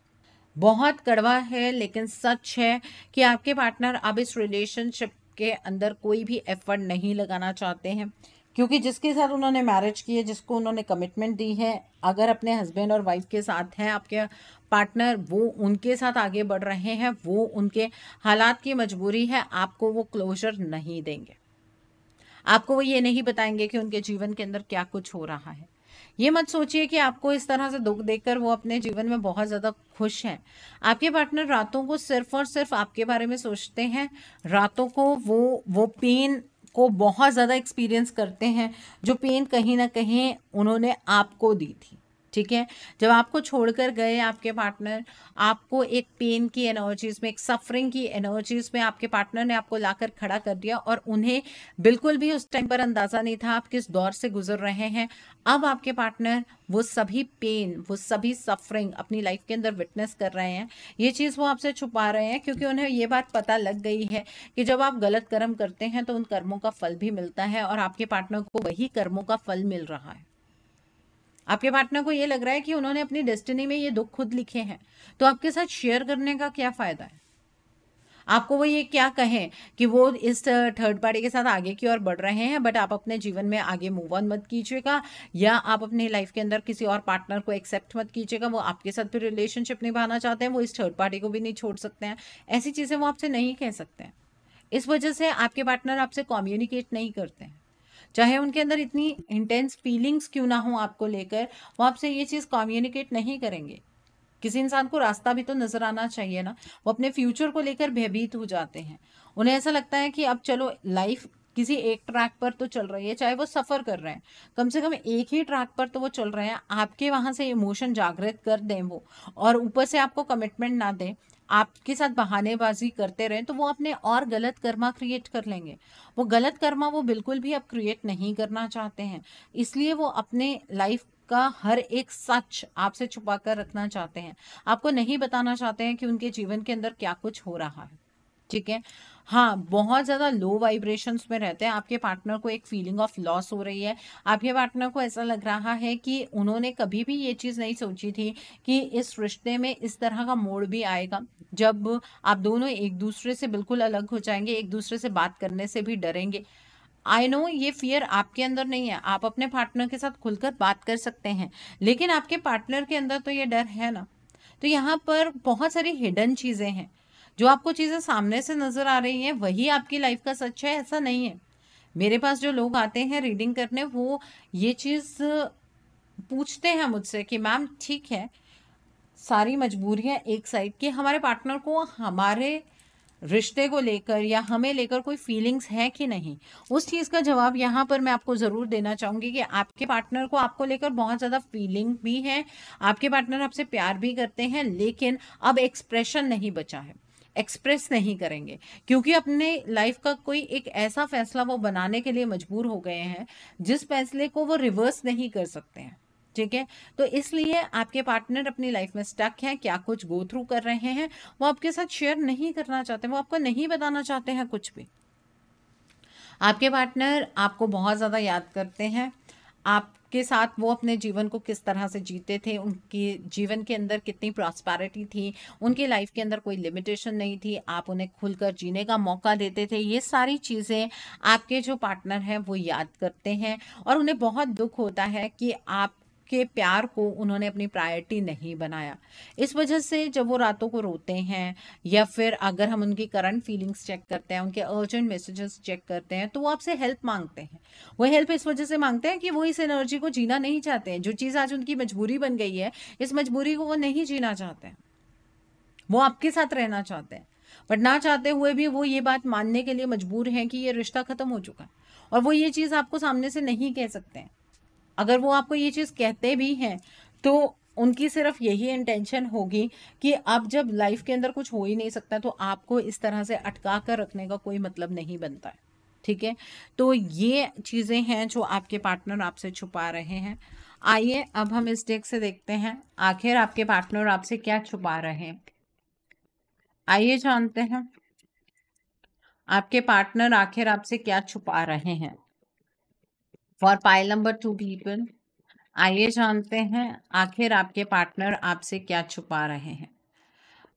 Speaker 1: बहुत कड़वा है लेकिन सच है कि आपके पार्टनर अब इस रिलेशनशिप के अंदर कोई भी एफर्ट नहीं लगाना चाहते हैं क्योंकि जिसके साथ उन्होंने मैरिज की है जिसको उन्होंने कमिटमेंट दी है अगर अपने हस्बैंड और वाइफ के साथ हैं आपके पार्टनर वो उनके साथ आगे बढ़ रहे हैं वो उनके हालात की मजबूरी है आपको वो क्लोजर नहीं देंगे आपको वो ये नहीं बताएंगे कि उनके जीवन के अंदर क्या कुछ हो रहा है ये मत सोचिए कि आपको इस तरह से दुख देकर वो अपने जीवन में बहुत ज़्यादा खुश हैं आपके पार्टनर रातों को सिर्फ और सिर्फ आपके बारे में सोचते हैं रातों को वो वो पेन को बहुत ज़्यादा एक्सपीरियंस करते हैं जो पेन कहीं ना कहीं उन्होंने आपको दी थी ठीक है जब आपको छोड़कर गए आपके पार्टनर आपको एक पेन की एनर्जीज में एक सफरिंग की एनर्जीज में आपके पार्टनर ने आपको लाकर खड़ा कर दिया और उन्हें बिल्कुल भी उस टाइम पर अंदाज़ा नहीं था आप किस दौर से गुजर रहे हैं अब आपके पार्टनर वो सभी पेन वो सभी सफरिंग अपनी लाइफ के अंदर विटनेस कर रहे हैं ये चीज़ वो आपसे छुपा रहे हैं क्योंकि उन्हें ये बात पता लग गई है कि जब आप गलत कर्म करते हैं तो उन कर्मों का फल भी मिलता है और आपके पार्टनर को वही कर्मों का फल मिल रहा है आपके पार्टनर को ये लग रहा है कि उन्होंने अपनी डेस्टिनी में ये दुख खुद लिखे हैं तो आपके साथ शेयर करने का क्या फ़ायदा है आपको वो ये क्या कहें कि वो इस थर्ड पार्टी के साथ आगे की ओर बढ़ रहे हैं बट आप अपने जीवन में आगे मूव ऑन मत कीजिएगा या आप अपने लाइफ के अंदर किसी और पार्टनर को एक्सेप्ट मत कीजिएगा वो आपके साथ भी रिलेशनशिप निभाना चाहते हैं वो इस थर्ड पार्टी को भी नहीं छोड़ सकते हैं ऐसी चीज़ें वो आपसे नहीं कह सकते हैं इस वजह से आपके पार्टनर आपसे कम्युनिकेट नहीं करते हैं चाहे उनके अंदर इतनी इंटेंस फीलिंग्स क्यों ना हो आपको लेकर वो आपसे ये चीज़ कम्युनिकेट नहीं करेंगे किसी इंसान को रास्ता भी तो नज़र आना चाहिए ना वो अपने फ्यूचर को लेकर भयभीत हो जाते हैं उन्हें ऐसा लगता है कि अब चलो लाइफ किसी एक ट्रैक पर तो चल रही है चाहे वो सफ़र कर रहे हैं कम से कम एक ही ट्रैक पर तो वो चल रहे हैं आपके वहाँ से इमोशन जागृत कर दें वो और ऊपर से आपको कमिटमेंट ना दें आपके साथ बहानेबाजी करते रहें तो वो अपने और गलत कर्मा क्रिएट कर लेंगे वो गलत कर्मा वो बिल्कुल भी अब क्रिएट नहीं करना चाहते हैं इसलिए वो अपने लाइफ का हर एक सच आपसे छुपा कर रखना चाहते हैं आपको नहीं बताना चाहते हैं कि उनके जीवन के अंदर क्या कुछ हो रहा है ठीक है हाँ बहुत ज़्यादा लो वाइब्रेशंस में रहते हैं आपके पार्टनर को एक फीलिंग ऑफ लॉस हो रही है आपके पार्टनर को ऐसा लग रहा है कि उन्होंने कभी भी ये चीज़ नहीं सोची थी कि इस रिश्ते में इस तरह का मोड़ भी आएगा जब आप दोनों एक दूसरे से बिल्कुल अलग हो जाएंगे एक दूसरे से बात करने से भी डरेंगे आई नो ये फियर आपके अंदर नहीं है आप अपने पार्टनर के साथ खुलकर बात कर सकते हैं लेकिन आपके पार्टनर के अंदर तो ये डर है ना तो यहाँ पर बहुत सारी हिडन चीज़ें हैं जो आपको चीज़ें सामने से नज़र आ रही हैं वही आपकी लाइफ का सच है ऐसा नहीं है मेरे पास जो लोग आते हैं रीडिंग करने वो ये चीज़ पूछते हैं मुझसे कि मैम ठीक है सारी मजबूरियाँ एक साइड कि हमारे पार्टनर को हमारे रिश्ते को लेकर या हमें लेकर कोई फीलिंग्स है कि नहीं उस चीज़ का जवाब यहाँ पर मैं आपको ज़रूर देना चाहूँगी कि आपके पार्टनर को आपको लेकर बहुत ज़्यादा फीलिंग भी है आपके पार्टनर आपसे प्यार भी करते हैं लेकिन अब एक्सप्रेशन नहीं बचा है एक्सप्रेस नहीं करेंगे क्योंकि अपने लाइफ का कोई एक ऐसा फैसला वो बनाने के लिए मजबूर हो गए हैं जिस फैसले को वो रिवर्स नहीं कर सकते हैं ठीक है तो इसलिए आपके पार्टनर अपनी लाइफ में स्टक हैं क्या कुछ गो थ्रू कर रहे हैं वो आपके साथ शेयर नहीं करना चाहते वो आपको नहीं बताना चाहते हैं कुछ भी आपके पार्टनर आपको बहुत ज़्यादा याद करते हैं आप के साथ वो अपने जीवन को किस तरह से जीते थे उनके जीवन के अंदर कितनी प्रॉस्पैरिटी थी उनकी लाइफ के अंदर कोई लिमिटेशन नहीं थी आप उन्हें खुलकर जीने का मौका देते थे ये सारी चीज़ें आपके जो पार्टनर हैं वो याद करते हैं और उन्हें बहुत दुख होता है कि आप के प्यार को उन्होंने अपनी प्रायोरिटी नहीं बनाया इस वजह से जब वो रातों को रोते हैं या फिर अगर हम उनकी करंट फीलिंग्स चेक करते हैं उनके अर्जेंट मैसेजेस चेक करते हैं तो वो आपसे हेल्प मांगते हैं वो हेल्प इस वजह से मांगते हैं कि वो इस एनर्जी को जीना नहीं चाहते हैं जो चीज़ आज उनकी मजबूरी बन गई है इस मजबूरी को वो नहीं जीना चाहते हैं वो आपके साथ रहना चाहते हैं बट ना चाहते हुए भी वो ये बात मानने के लिए मजबूर हैं कि ये रिश्ता ख़त्म हो चुका है और वो ये चीज़ आपको सामने से नहीं कह सकते हैं अगर वो आपको ये चीज़ कहते भी हैं तो उनकी सिर्फ यही इंटेंशन होगी कि अब जब लाइफ के अंदर कुछ हो ही नहीं सकता तो आपको इस तरह से अटका कर रखने का कोई मतलब नहीं बनता है ठीक है तो ये चीज़ें हैं जो आपके पार्टनर आपसे छुपा रहे हैं आइए अब हम इस डेक से देखते हैं आखिर आपके पार्टनर आपसे क्या छुपा रहे हैं आइए जानते हैं आपके पार्टनर आखिर आपसे क्या छुपा रहे हैं for pile number two people आइए जानते हैं आखिर आपके पार्टनर आपसे क्या छुपा रहे हैं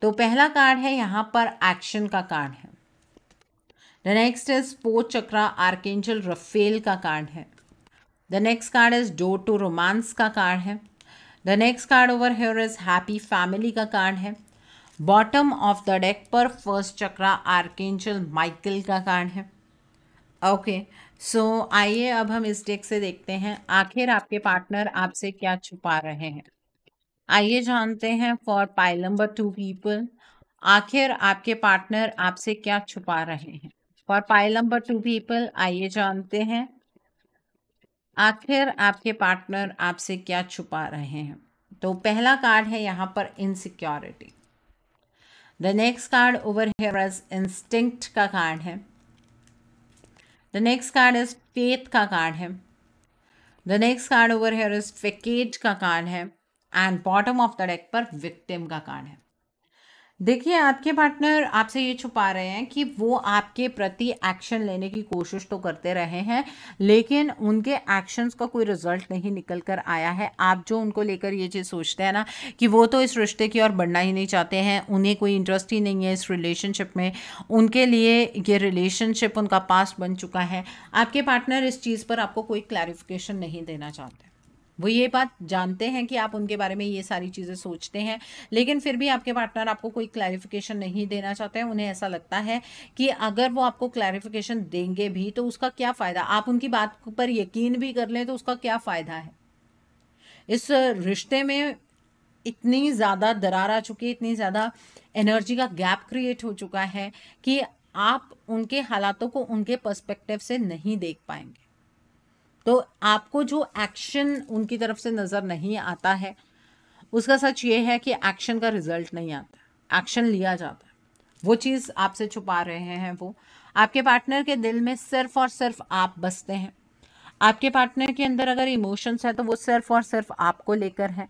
Speaker 1: तो पहला कार्ड है यहाँ पर एक्शन का कार्ड है द नेक्स्ट इज पो चक्रा आर्केंजल रफेल का कार्ड है the next card is door to romance का कार्ड है the next card over here is happy family का कार्ड है बॉटम ऑफ द डेक पर फर्स्ट चक्रा आर्केंजल माइकल का कार्ड है ओके okay. सो so, आइए अब हम इस डेक से देखते हैं आखिर आपके पार्टनर आपसे क्या छुपा रहे हैं आइए जानते हैं for pile number two people आखिर आपके पार्टनर आपसे क्या छुपा रहे हैं for pile number two people आइए जानते हैं आखिर आपके पार्टनर आपसे क्या छुपा रहे हैं तो पहला कार्ड है यहाँ पर insecurity the next card over here instinct का कार्ड है The next card is Faith का card है The next card over here is फेकेज का card है and bottom of the deck पर Victim का card है देखिए आपके पार्टनर आपसे ये छुपा रहे हैं कि वो आपके प्रति एक्शन लेने की कोशिश तो करते रहे हैं लेकिन उनके एक्शंस का कोई रिजल्ट नहीं निकल कर आया है आप जो उनको लेकर ये चीज़ सोचते हैं ना कि वो तो इस रिश्ते की ओर बढ़ना ही नहीं चाहते हैं उन्हें कोई इंटरेस्ट ही नहीं है इस रिलेशनशिप में उनके लिए ये रिलेशनशिप उनका पास्ट बन चुका है आपके पार्टनर इस चीज़ पर आपको कोई क्लैरिफिकेशन नहीं देना चाहते वो ये बात जानते हैं कि आप उनके बारे में ये सारी चीज़ें सोचते हैं लेकिन फिर भी आपके पार्टनर आपको कोई क्लैरिफिकेशन नहीं देना चाहते हैं उन्हें ऐसा लगता है कि अगर वो आपको क्लैरिफिकेशन देंगे भी तो उसका क्या फ़ायदा आप उनकी बात पर यकीन भी कर लें तो उसका क्या फ़ायदा है इस रिश्ते में इतनी ज़्यादा दरार आ चुकी है इतनी ज़्यादा एनर्जी का गैप क्रिएट हो चुका है कि आप उनके हालातों को उनके पर्सपेक्टिव से नहीं देख पाएंगे तो आपको जो एक्शन उनकी तरफ से नज़र नहीं आता है उसका सच ये है कि एक्शन का रिजल्ट नहीं आता एक्शन लिया जाता है वो चीज़ आपसे छुपा रहे हैं वो आपके पार्टनर के दिल में सिर्फ और सिर्फ आप बसते हैं आपके पार्टनर के अंदर अगर इमोशंस हैं तो वो सिर्फ और सिर्फ आपको लेकर हैं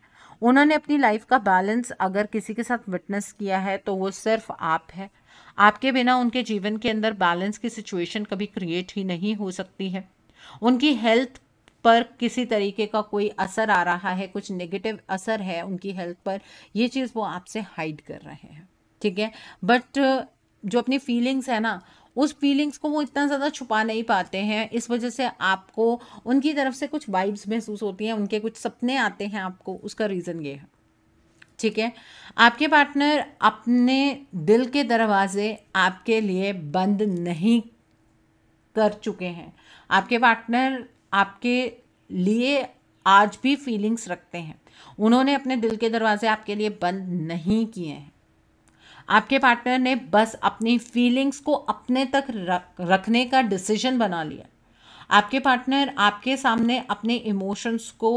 Speaker 1: उन्होंने अपनी लाइफ का बैलेंस अगर किसी के साथ विटनेस किया है तो वो सिर्फ आप है आपके बिना उनके जीवन के अंदर बैलेंस की सिचुएशन कभी क्रिएट ही नहीं हो सकती है उनकी हेल्थ पर किसी तरीके का कोई असर आ रहा है कुछ नेगेटिव असर है उनकी हेल्थ पर ये चीज़ वो आपसे हाइड कर रहे हैं ठीक है बट जो अपनी फीलिंग्स है ना उस फीलिंग्स को वो इतना ज़्यादा छुपा नहीं पाते हैं इस वजह से आपको उनकी तरफ से कुछ वाइब्स महसूस होती हैं उनके कुछ सपने आते हैं आपको उसका रीज़न ये है ठीक है आपके पार्टनर अपने दिल के दरवाजे आपके लिए बंद नहीं कर चुके हैं आपके पार्टनर आपके लिए आज भी फीलिंग्स रखते हैं उन्होंने अपने दिल के दरवाजे आपके लिए बंद नहीं किए हैं आपके पार्टनर ने बस अपनी फीलिंग्स को अपने तक रखने का डिसीजन बना लिया आपके पार्टनर आपके सामने अपने इमोशंस को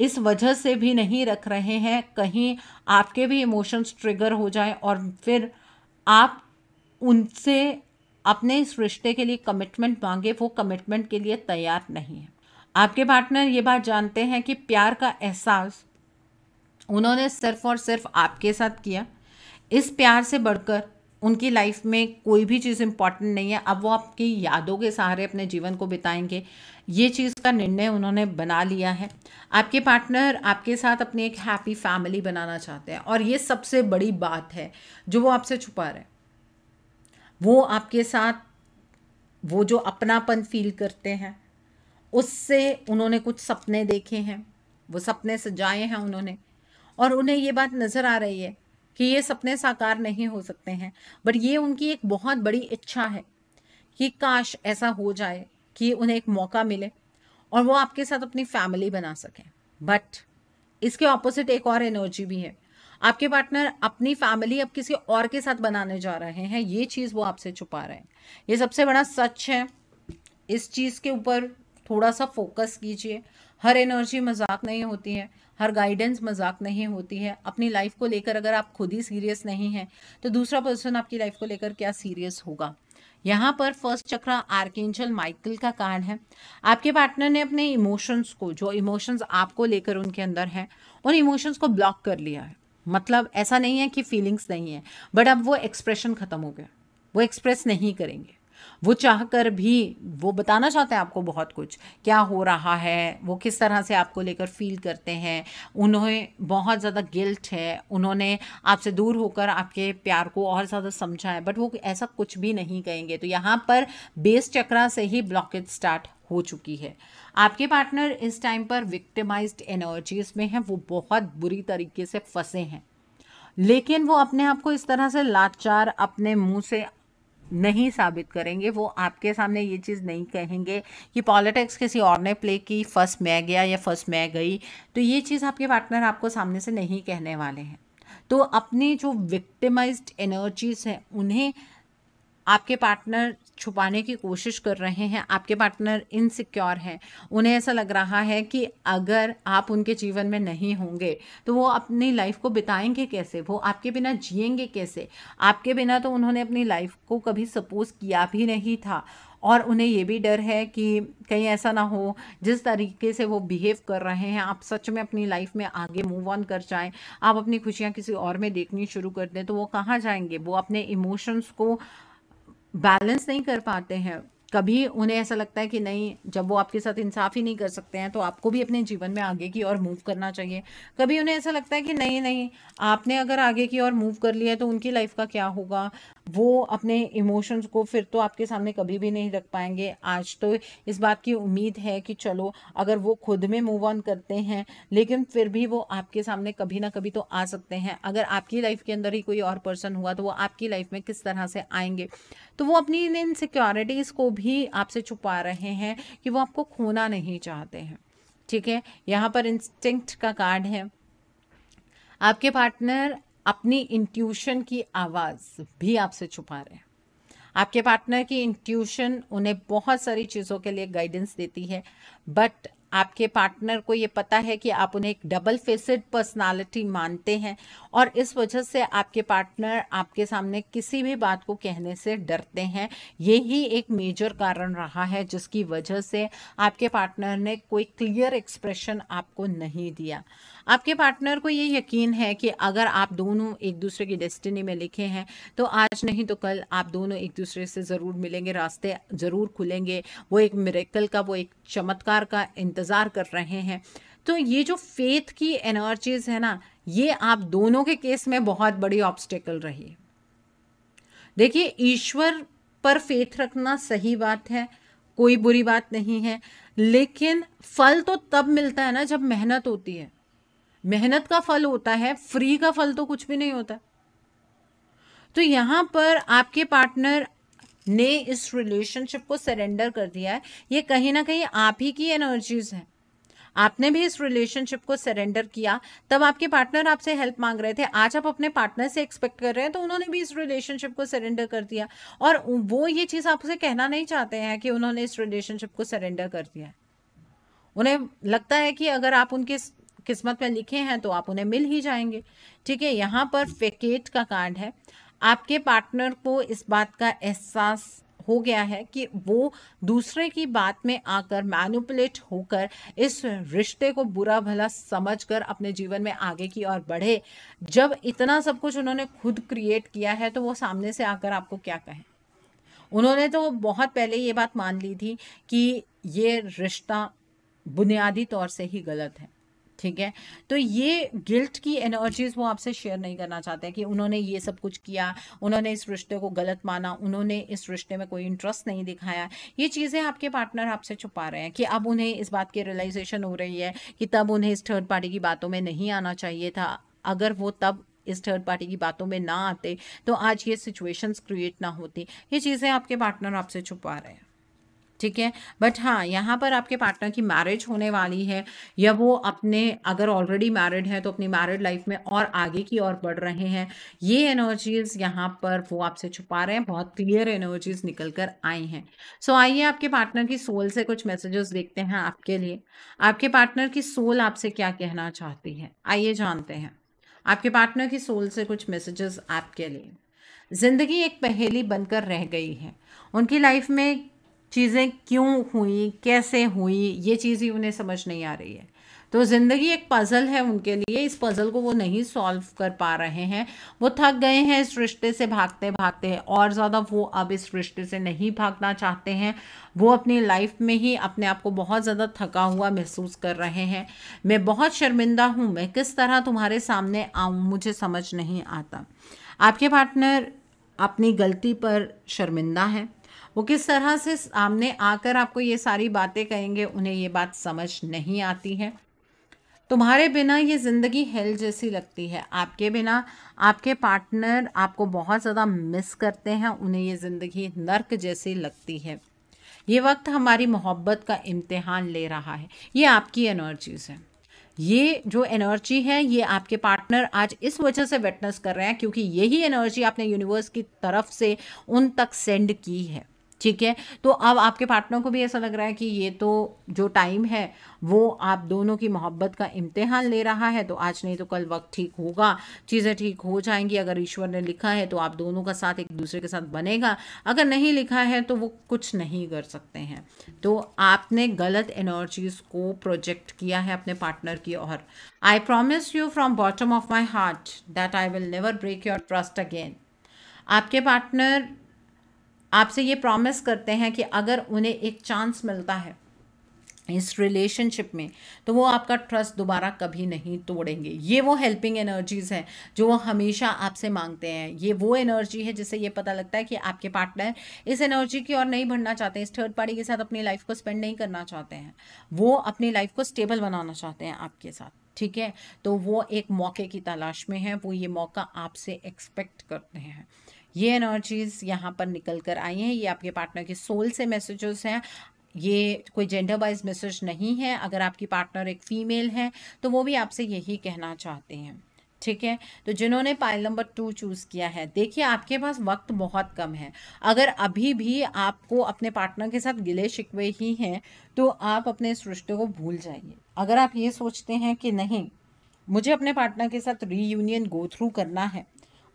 Speaker 1: इस वजह से भी नहीं रख रहे हैं कहीं आपके भी इमोशंस ट्रिगर हो जाए और फिर आप उनसे अपने इस रिश्ते के लिए कमिटमेंट मांगे वो कमिटमेंट के लिए तैयार नहीं है आपके पार्टनर ये बात जानते हैं कि प्यार का एहसास उन्होंने सिर्फ और सिर्फ आपके साथ किया इस प्यार से बढ़कर उनकी लाइफ में कोई भी चीज़ इम्पॉर्टेंट नहीं है अब वो आपकी यादों के सहारे अपने जीवन को बिताएंगे ये चीज़ का निर्णय उन्होंने बना लिया है आपके पार्टनर आपके साथ अपनी एक हैप्पी फैमिली बनाना चाहते हैं और ये सबसे बड़ी बात है जो वो आपसे छुपा रहे हैं वो आपके साथ वो जो अपनापन फील करते हैं उससे उन्होंने कुछ सपने देखे हैं वो सपने सजाए हैं उन्होंने और उन्हें ये बात नज़र आ रही है कि ये सपने साकार नहीं हो सकते हैं बट ये उनकी एक बहुत बड़ी इच्छा है कि काश ऐसा हो जाए कि उन्हें एक मौका मिले और वो आपके साथ अपनी फैमिली बना सकें बट इसके ऑपोजिट एक और एनर्जी भी है आपके पार्टनर अपनी फैमिली अब किसी और के साथ बनाने जा रहे हैं ये चीज़ वो आपसे छुपा रहे हैं ये सबसे बड़ा सच है इस चीज़ के ऊपर थोड़ा सा फोकस कीजिए हर एनर्जी मजाक नहीं होती है हर गाइडेंस मजाक नहीं होती है अपनी लाइफ को लेकर अगर आप खुद ही सीरियस नहीं हैं तो दूसरा पर्सन आपकी लाइफ को लेकर क्या सीरियस होगा यहाँ पर फर्स्ट चक्र आर्केंजल माइकल का कार्ड है आपके पार्टनर ने अपने इमोशंस को जो इमोशंस आपको लेकर उनके अंदर हैं उन इमोशंस को ब्लॉक कर लिया है मतलब ऐसा नहीं है कि फीलिंग्स नहीं है बट अब वो एक्सप्रेशन ख़त्म हो गया वो एक्सप्रेस नहीं करेंगे वो चाह कर भी वो बताना चाहते हैं आपको बहुत कुछ क्या हो रहा है वो किस तरह से आपको लेकर फील करते हैं उन्हें बहुत ज़्यादा गिल्ट है उन्होंने आपसे दूर होकर आपके प्यार को और ज़्यादा समझा है बट वो ऐसा कुछ भी नहीं कहेंगे तो यहाँ पर बेस चक्रा से ही ब्लॉकेज स्टार्ट हो चुकी है आपके पार्टनर इस टाइम पर विक्टिमाइज एनर्जीज में हैं वो बहुत बुरी तरीके से फंसे हैं लेकिन वो अपने आप को इस तरह से लाचार अपने मुंह से नहीं साबित करेंगे वो आपके सामने ये चीज़ नहीं कहेंगे कि पॉलिटिक्स किसी और ने प्ले की फर्स्ट मैं गया या फर्स्ट मैं गई तो ये चीज़ आपके पार्टनर आपको सामने से नहीं कहने वाले हैं तो अपनी जो विक्टिमाइज्ड एनर्जीज हैं उन्हें आपके पार्टनर छुपाने की कोशिश कर रहे हैं आपके पार्टनर इनसिक्योर हैं उन्हें ऐसा लग रहा है कि अगर आप उनके जीवन में नहीं होंगे तो वो अपनी लाइफ को बिताएंगे कैसे वो आपके बिना जिएंगे कैसे आपके बिना तो उन्होंने अपनी लाइफ को कभी सपोज किया भी नहीं था और उन्हें ये भी डर है कि कहीं ऐसा ना हो जिस तरीके से वो बिहेव कर रहे हैं आप सच में अपनी लाइफ में आगे मूव ऑन कर जाएं आप अपनी खुशियाँ किसी और में देखनी शुरू कर दें तो वो कहाँ जाएंगे वो अपने इमोशंस को बैलेंस नहीं कर पाते हैं कभी उन्हें ऐसा लगता है कि नहीं जब वो आपके साथ इंसाफ ही नहीं कर सकते हैं तो आपको भी अपने जीवन में आगे की ओर मूव करना चाहिए कभी उन्हें ऐसा लगता है कि नहीं नहीं आपने अगर आगे की ओर मूव कर लिया तो उनकी लाइफ का क्या होगा वो अपने इमोशंस को फिर तो आपके सामने कभी भी नहीं रख पाएंगे आज तो इस बात की उम्मीद है कि चलो अगर वो खुद में मूव ऑन करते हैं लेकिन फिर भी वो आपके सामने कभी ना कभी तो आ सकते हैं अगर आपकी लाइफ के अंदर ही कोई और पर्सन हुआ तो वो आपकी लाइफ में किस तरह से आएंगे तो वो अपनी इन इनसिक्योरिटीज़ को भी आपसे छुपा रहे हैं कि वो आपको खोना नहीं चाहते हैं ठीक है यहाँ पर इंस्टिंक्ट का कार्ड है आपके पार्टनर अपनी इंट्यूशन की आवाज़ भी आपसे छुपा रहे हैं आपके पार्टनर की इंट्यूशन उन्हें बहुत सारी चीज़ों के लिए गाइडेंस देती है बट आपके पार्टनर को ये पता है कि आप उन्हें एक डबल फेसेड पर्सनालिटी मानते हैं और इस वजह से आपके पार्टनर आपके सामने किसी भी बात को कहने से डरते हैं ये ही एक मेजर कारण रहा है जिसकी वजह से आपके पार्टनर ने कोई क्लियर एक्सप्रेशन आपको नहीं दिया आपके पार्टनर को ये यकीन है कि अगर आप दोनों एक दूसरे की डेस्टिनी में लिखे हैं तो आज नहीं तो कल आप दोनों एक दूसरे से ज़रूर मिलेंगे रास्ते ज़रूर खुलेंगे वो एक मेरेकल का वो एक चमत्कार का इंतज़ार कर रहे हैं तो ये जो फेथ की एनर्जीज है ना ये आप दोनों के केस में बहुत बड़ी ऑब्स्टेकल रही देखिए ईश्वर पर फेथ रखना सही बात है कोई बुरी बात नहीं है लेकिन फल तो तब मिलता है ना जब मेहनत होती है मेहनत का फल होता है फ्री का फल तो कुछ भी नहीं होता तो यहाँ पर आपके पार्टनर ने इस रिलेशनशिप को सरेंडर कर दिया है ये कहीं ना कहीं आप ही की एनर्जीज हैं आपने भी इस रिलेशनशिप को सरेंडर किया तब आपके पार्टनर आपसे हेल्प मांग रहे थे आज आप अपने पार्टनर से एक्सपेक्ट कर रहे हैं तो उन्होंने भी इस रिलेशनशिप को सरेंडर कर दिया और वो ये चीज़ आपसे कहना नहीं चाहते हैं कि उन्होंने इस रिलेशनशिप को सरेंडर कर दिया उन्हें लगता है कि अगर आप उनके किस्मत में लिखे हैं तो आप उन्हें मिल ही जाएंगे ठीक है यहाँ पर फेकेट का कार्ड है आपके पार्टनर को इस बात का एहसास हो गया है कि वो दूसरे की बात में आकर मैनुपलेट होकर इस रिश्ते को बुरा भला समझकर अपने जीवन में आगे की ओर बढ़े जब इतना सब कुछ उन्होंने खुद क्रिएट किया है तो वो सामने से आकर आपको क्या कहें उन्होंने तो बहुत पहले ये बात मान ली थी कि ये रिश्ता बुनियादी तौर से ही गलत है ठीक है तो ये गिल्ट की एनर्जीज वो आपसे शेयर नहीं करना चाहते कि उन्होंने ये सब कुछ किया उन्होंने इस रिश्ते को गलत माना उन्होंने इस रिश्ते में कोई इंटरेस्ट नहीं दिखाया ये चीज़ें आपके पार्टनर आपसे छुपा रहे हैं कि अब उन्हें इस बात की रियलाइजेशन हो रही है कि तब उन्हें इस थर्ड पार्टी की बातों में नहीं आना चाहिए था अगर वो तब इस थर्ड पार्टी की बातों में ना आते तो आज ये सिचुएशंस क्रिएट ना होती ये चीज़ें आपके पार्टनर आपसे छुपा रहे हैं ठीक है बट हाँ यहाँ पर आपके पार्टनर की मैरिज होने वाली है या वो अपने अगर ऑलरेडी मैरिड है तो अपनी मैरिड लाइफ में और आगे की ओर बढ़ रहे हैं ये एनर्जीज यहाँ पर वो आपसे छुपा रहे हैं बहुत क्लियर एनर्जीज निकल कर आई हैं सो so, आइए आपके पार्टनर की सोल से कुछ मैसेजेस देखते हैं आपके लिए आपके पार्टनर की सोल आपसे क्या कहना चाहती है आइए जानते हैं आपके पार्टनर की सोल से कुछ मैसेजेस आपके लिए ज़िंदगी एक पहेली बनकर रह गई है उनकी लाइफ में चीज़ें क्यों हुई कैसे हुई ये चीज़ ही उन्हें समझ नहीं आ रही है तो ज़िंदगी एक पज़ल है उनके लिए इस पज़ल को वो नहीं सॉल्व कर पा रहे हैं वो थक गए हैं इस रिश्ते से भागते भागते और ज़्यादा वो अब इस रिश्ते से नहीं भागना चाहते हैं वो अपनी लाइफ में ही अपने आप को बहुत ज़्यादा थका हुआ महसूस कर रहे हैं मैं बहुत शर्मिंदा हूँ मैं किस तरह तुम्हारे सामने आऊँ मुझे समझ नहीं आता आपके पार्टनर अपनी गलती पर शर्मिंदा है वो किस तरह से सामने आकर आपको ये सारी बातें कहेंगे उन्हें ये बात समझ नहीं आती है तुम्हारे बिना ये ज़िंदगी हेल जैसी लगती है आपके बिना आपके पार्टनर आपको बहुत ज़्यादा मिस करते हैं उन्हें ये ज़िंदगी नर्क जैसी लगती है ये वक्त हमारी मोहब्बत का इम्तिहान ले रहा है ये आपकी एनर्जीज़ है ये जो एनर्जी है ये आपके पार्टनर आज इस वजह से वेटनेस कर रहे हैं क्योंकि यही एनर्जी आपने यूनिवर्स की तरफ से उन तक सेंड की है ठीक है तो अब आपके पार्टनर को भी ऐसा लग रहा है कि ये तो जो टाइम है वो आप दोनों की मोहब्बत का इम्तिहान ले रहा है तो आज नहीं तो कल वक्त ठीक होगा चीज़ें ठीक हो जाएंगी अगर ईश्वर ने लिखा है तो आप दोनों का साथ एक दूसरे के साथ बनेगा अगर नहीं लिखा है तो वो कुछ नहीं कर सकते हैं तो आपने गलत एनर्जीज़ को प्रोजेक्ट किया है अपने पार्टनर की और I promise you from bottom of my heart that I will never break your trust again आपके पार्टनर आपसे ये प्रॉमिस करते हैं कि अगर उन्हें एक चांस मिलता है इस रिलेशनशिप में तो वो आपका ट्रस्ट दोबारा कभी नहीं तोड़ेंगे ये वो हेल्पिंग एनर्जीज़ हैं जो वो हमेशा आपसे मांगते हैं ये वो एनर्जी है जिससे ये पता लगता है कि आपके पार्टनर इस एनर्जी की ओर नहीं बढ़ना चाहते इस थर्ड पार्टी के साथ अपनी लाइफ को स्पेंड नहीं करना चाहते हैं वो अपनी लाइफ को स्टेबल बनाना चाहते हैं आपके साथ ठीक है तो वो एक मौके की तलाश में है वो ये मौका आपसे एक्सपेक्ट करते हैं ये एनर्जीज़ यहाँ पर निकल कर आई हैं ये आपके पार्टनर के सोल से मैसेजेस हैं ये कोई जेंडर वाइज मैसेज नहीं है अगर आपकी पार्टनर एक फ़ीमेल है तो वो भी आपसे यही कहना चाहते हैं ठीक है तो जिन्होंने पाइल नंबर टू चूज़ किया है देखिए आपके पास वक्त बहुत कम है अगर अभी भी आपको अपने पार्टनर के साथ गिले शिकवे ही हैं तो आप अपने इस रिश्ते को भूल जाइए अगर आप ये सोचते हैं कि नहीं मुझे अपने पार्टनर के साथ रीयूनियन गो थ्रू करना है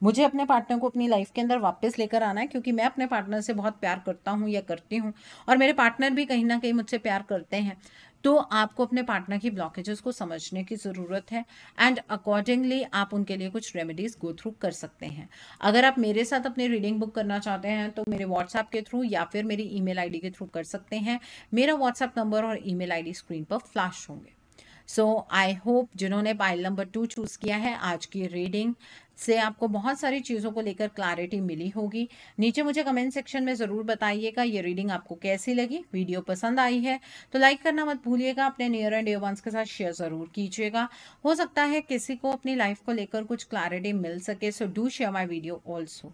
Speaker 1: मुझे अपने पार्टनर को अपनी लाइफ के अंदर वापस लेकर आना है क्योंकि मैं अपने पार्टनर से बहुत प्यार करता हूँ या करती हूँ और मेरे पार्टनर भी कहीं ना कहीं मुझसे प्यार करते हैं तो आपको अपने पार्टनर की ब्लॉकेजेस को समझने की ज़रूरत है एंड अकॉर्डिंगली आप उनके लिए कुछ रेमेडीज़ गो थ्रू कर सकते हैं अगर आप मेरे साथ अपनी रीडिंग बुक करना चाहते हैं तो मेरे व्हाट्सएप के थ्रू या फिर मेरी ईमेल आईडी के थ्रू कर सकते हैं मेरा व्हाट्सएप नंबर और ईमेल आईडी स्क्रीन पर फ्लैश होंगे सो आई होप जिन्होंने पाइल नंबर टू चूज़ किया है आज की रीडिंग से आपको बहुत सारी चीज़ों को लेकर क्लैरिटी मिली होगी नीचे मुझे कमेंट सेक्शन में ज़रूर बताइएगा ये रीडिंग आपको कैसी लगी वीडियो पसंद आई है तो लाइक करना मत भूलिएगा अपने नियर एंड डियर वंस के साथ शेयर ज़रूर कीजिएगा हो सकता है किसी को अपनी लाइफ को लेकर कुछ क्लैरिटी मिल सके so do share my video also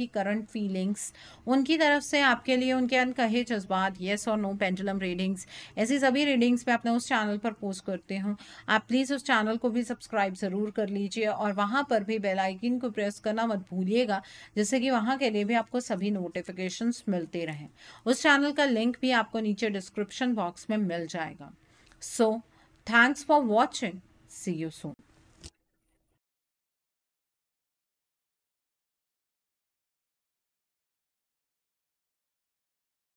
Speaker 1: की करंट फीलिंग्स उनकी तरफ से आपके लिए उनके अनकहे जज्बात येस और नो पेंडुलम रीडिंग्स ऐसी सभी रीडिंग्स मैं अपने उस चैनल पर पोस्ट करती हूँ आप प्लीज़ उस चैनल को भी सब्सक्राइब ज़रूर कर लीजिए और वहाँ पर भी बेलाइकिन को प्रेस करना मत भूलिएगा जिससे कि वहाँ के लिए भी आपको सभी नोटिफिकेशन मिलते रहें उस चैनल का लिंक भी आपको नीचे डिस्क्रिप्शन बॉक्स में मिल जाएगा so thanks for watching see you Son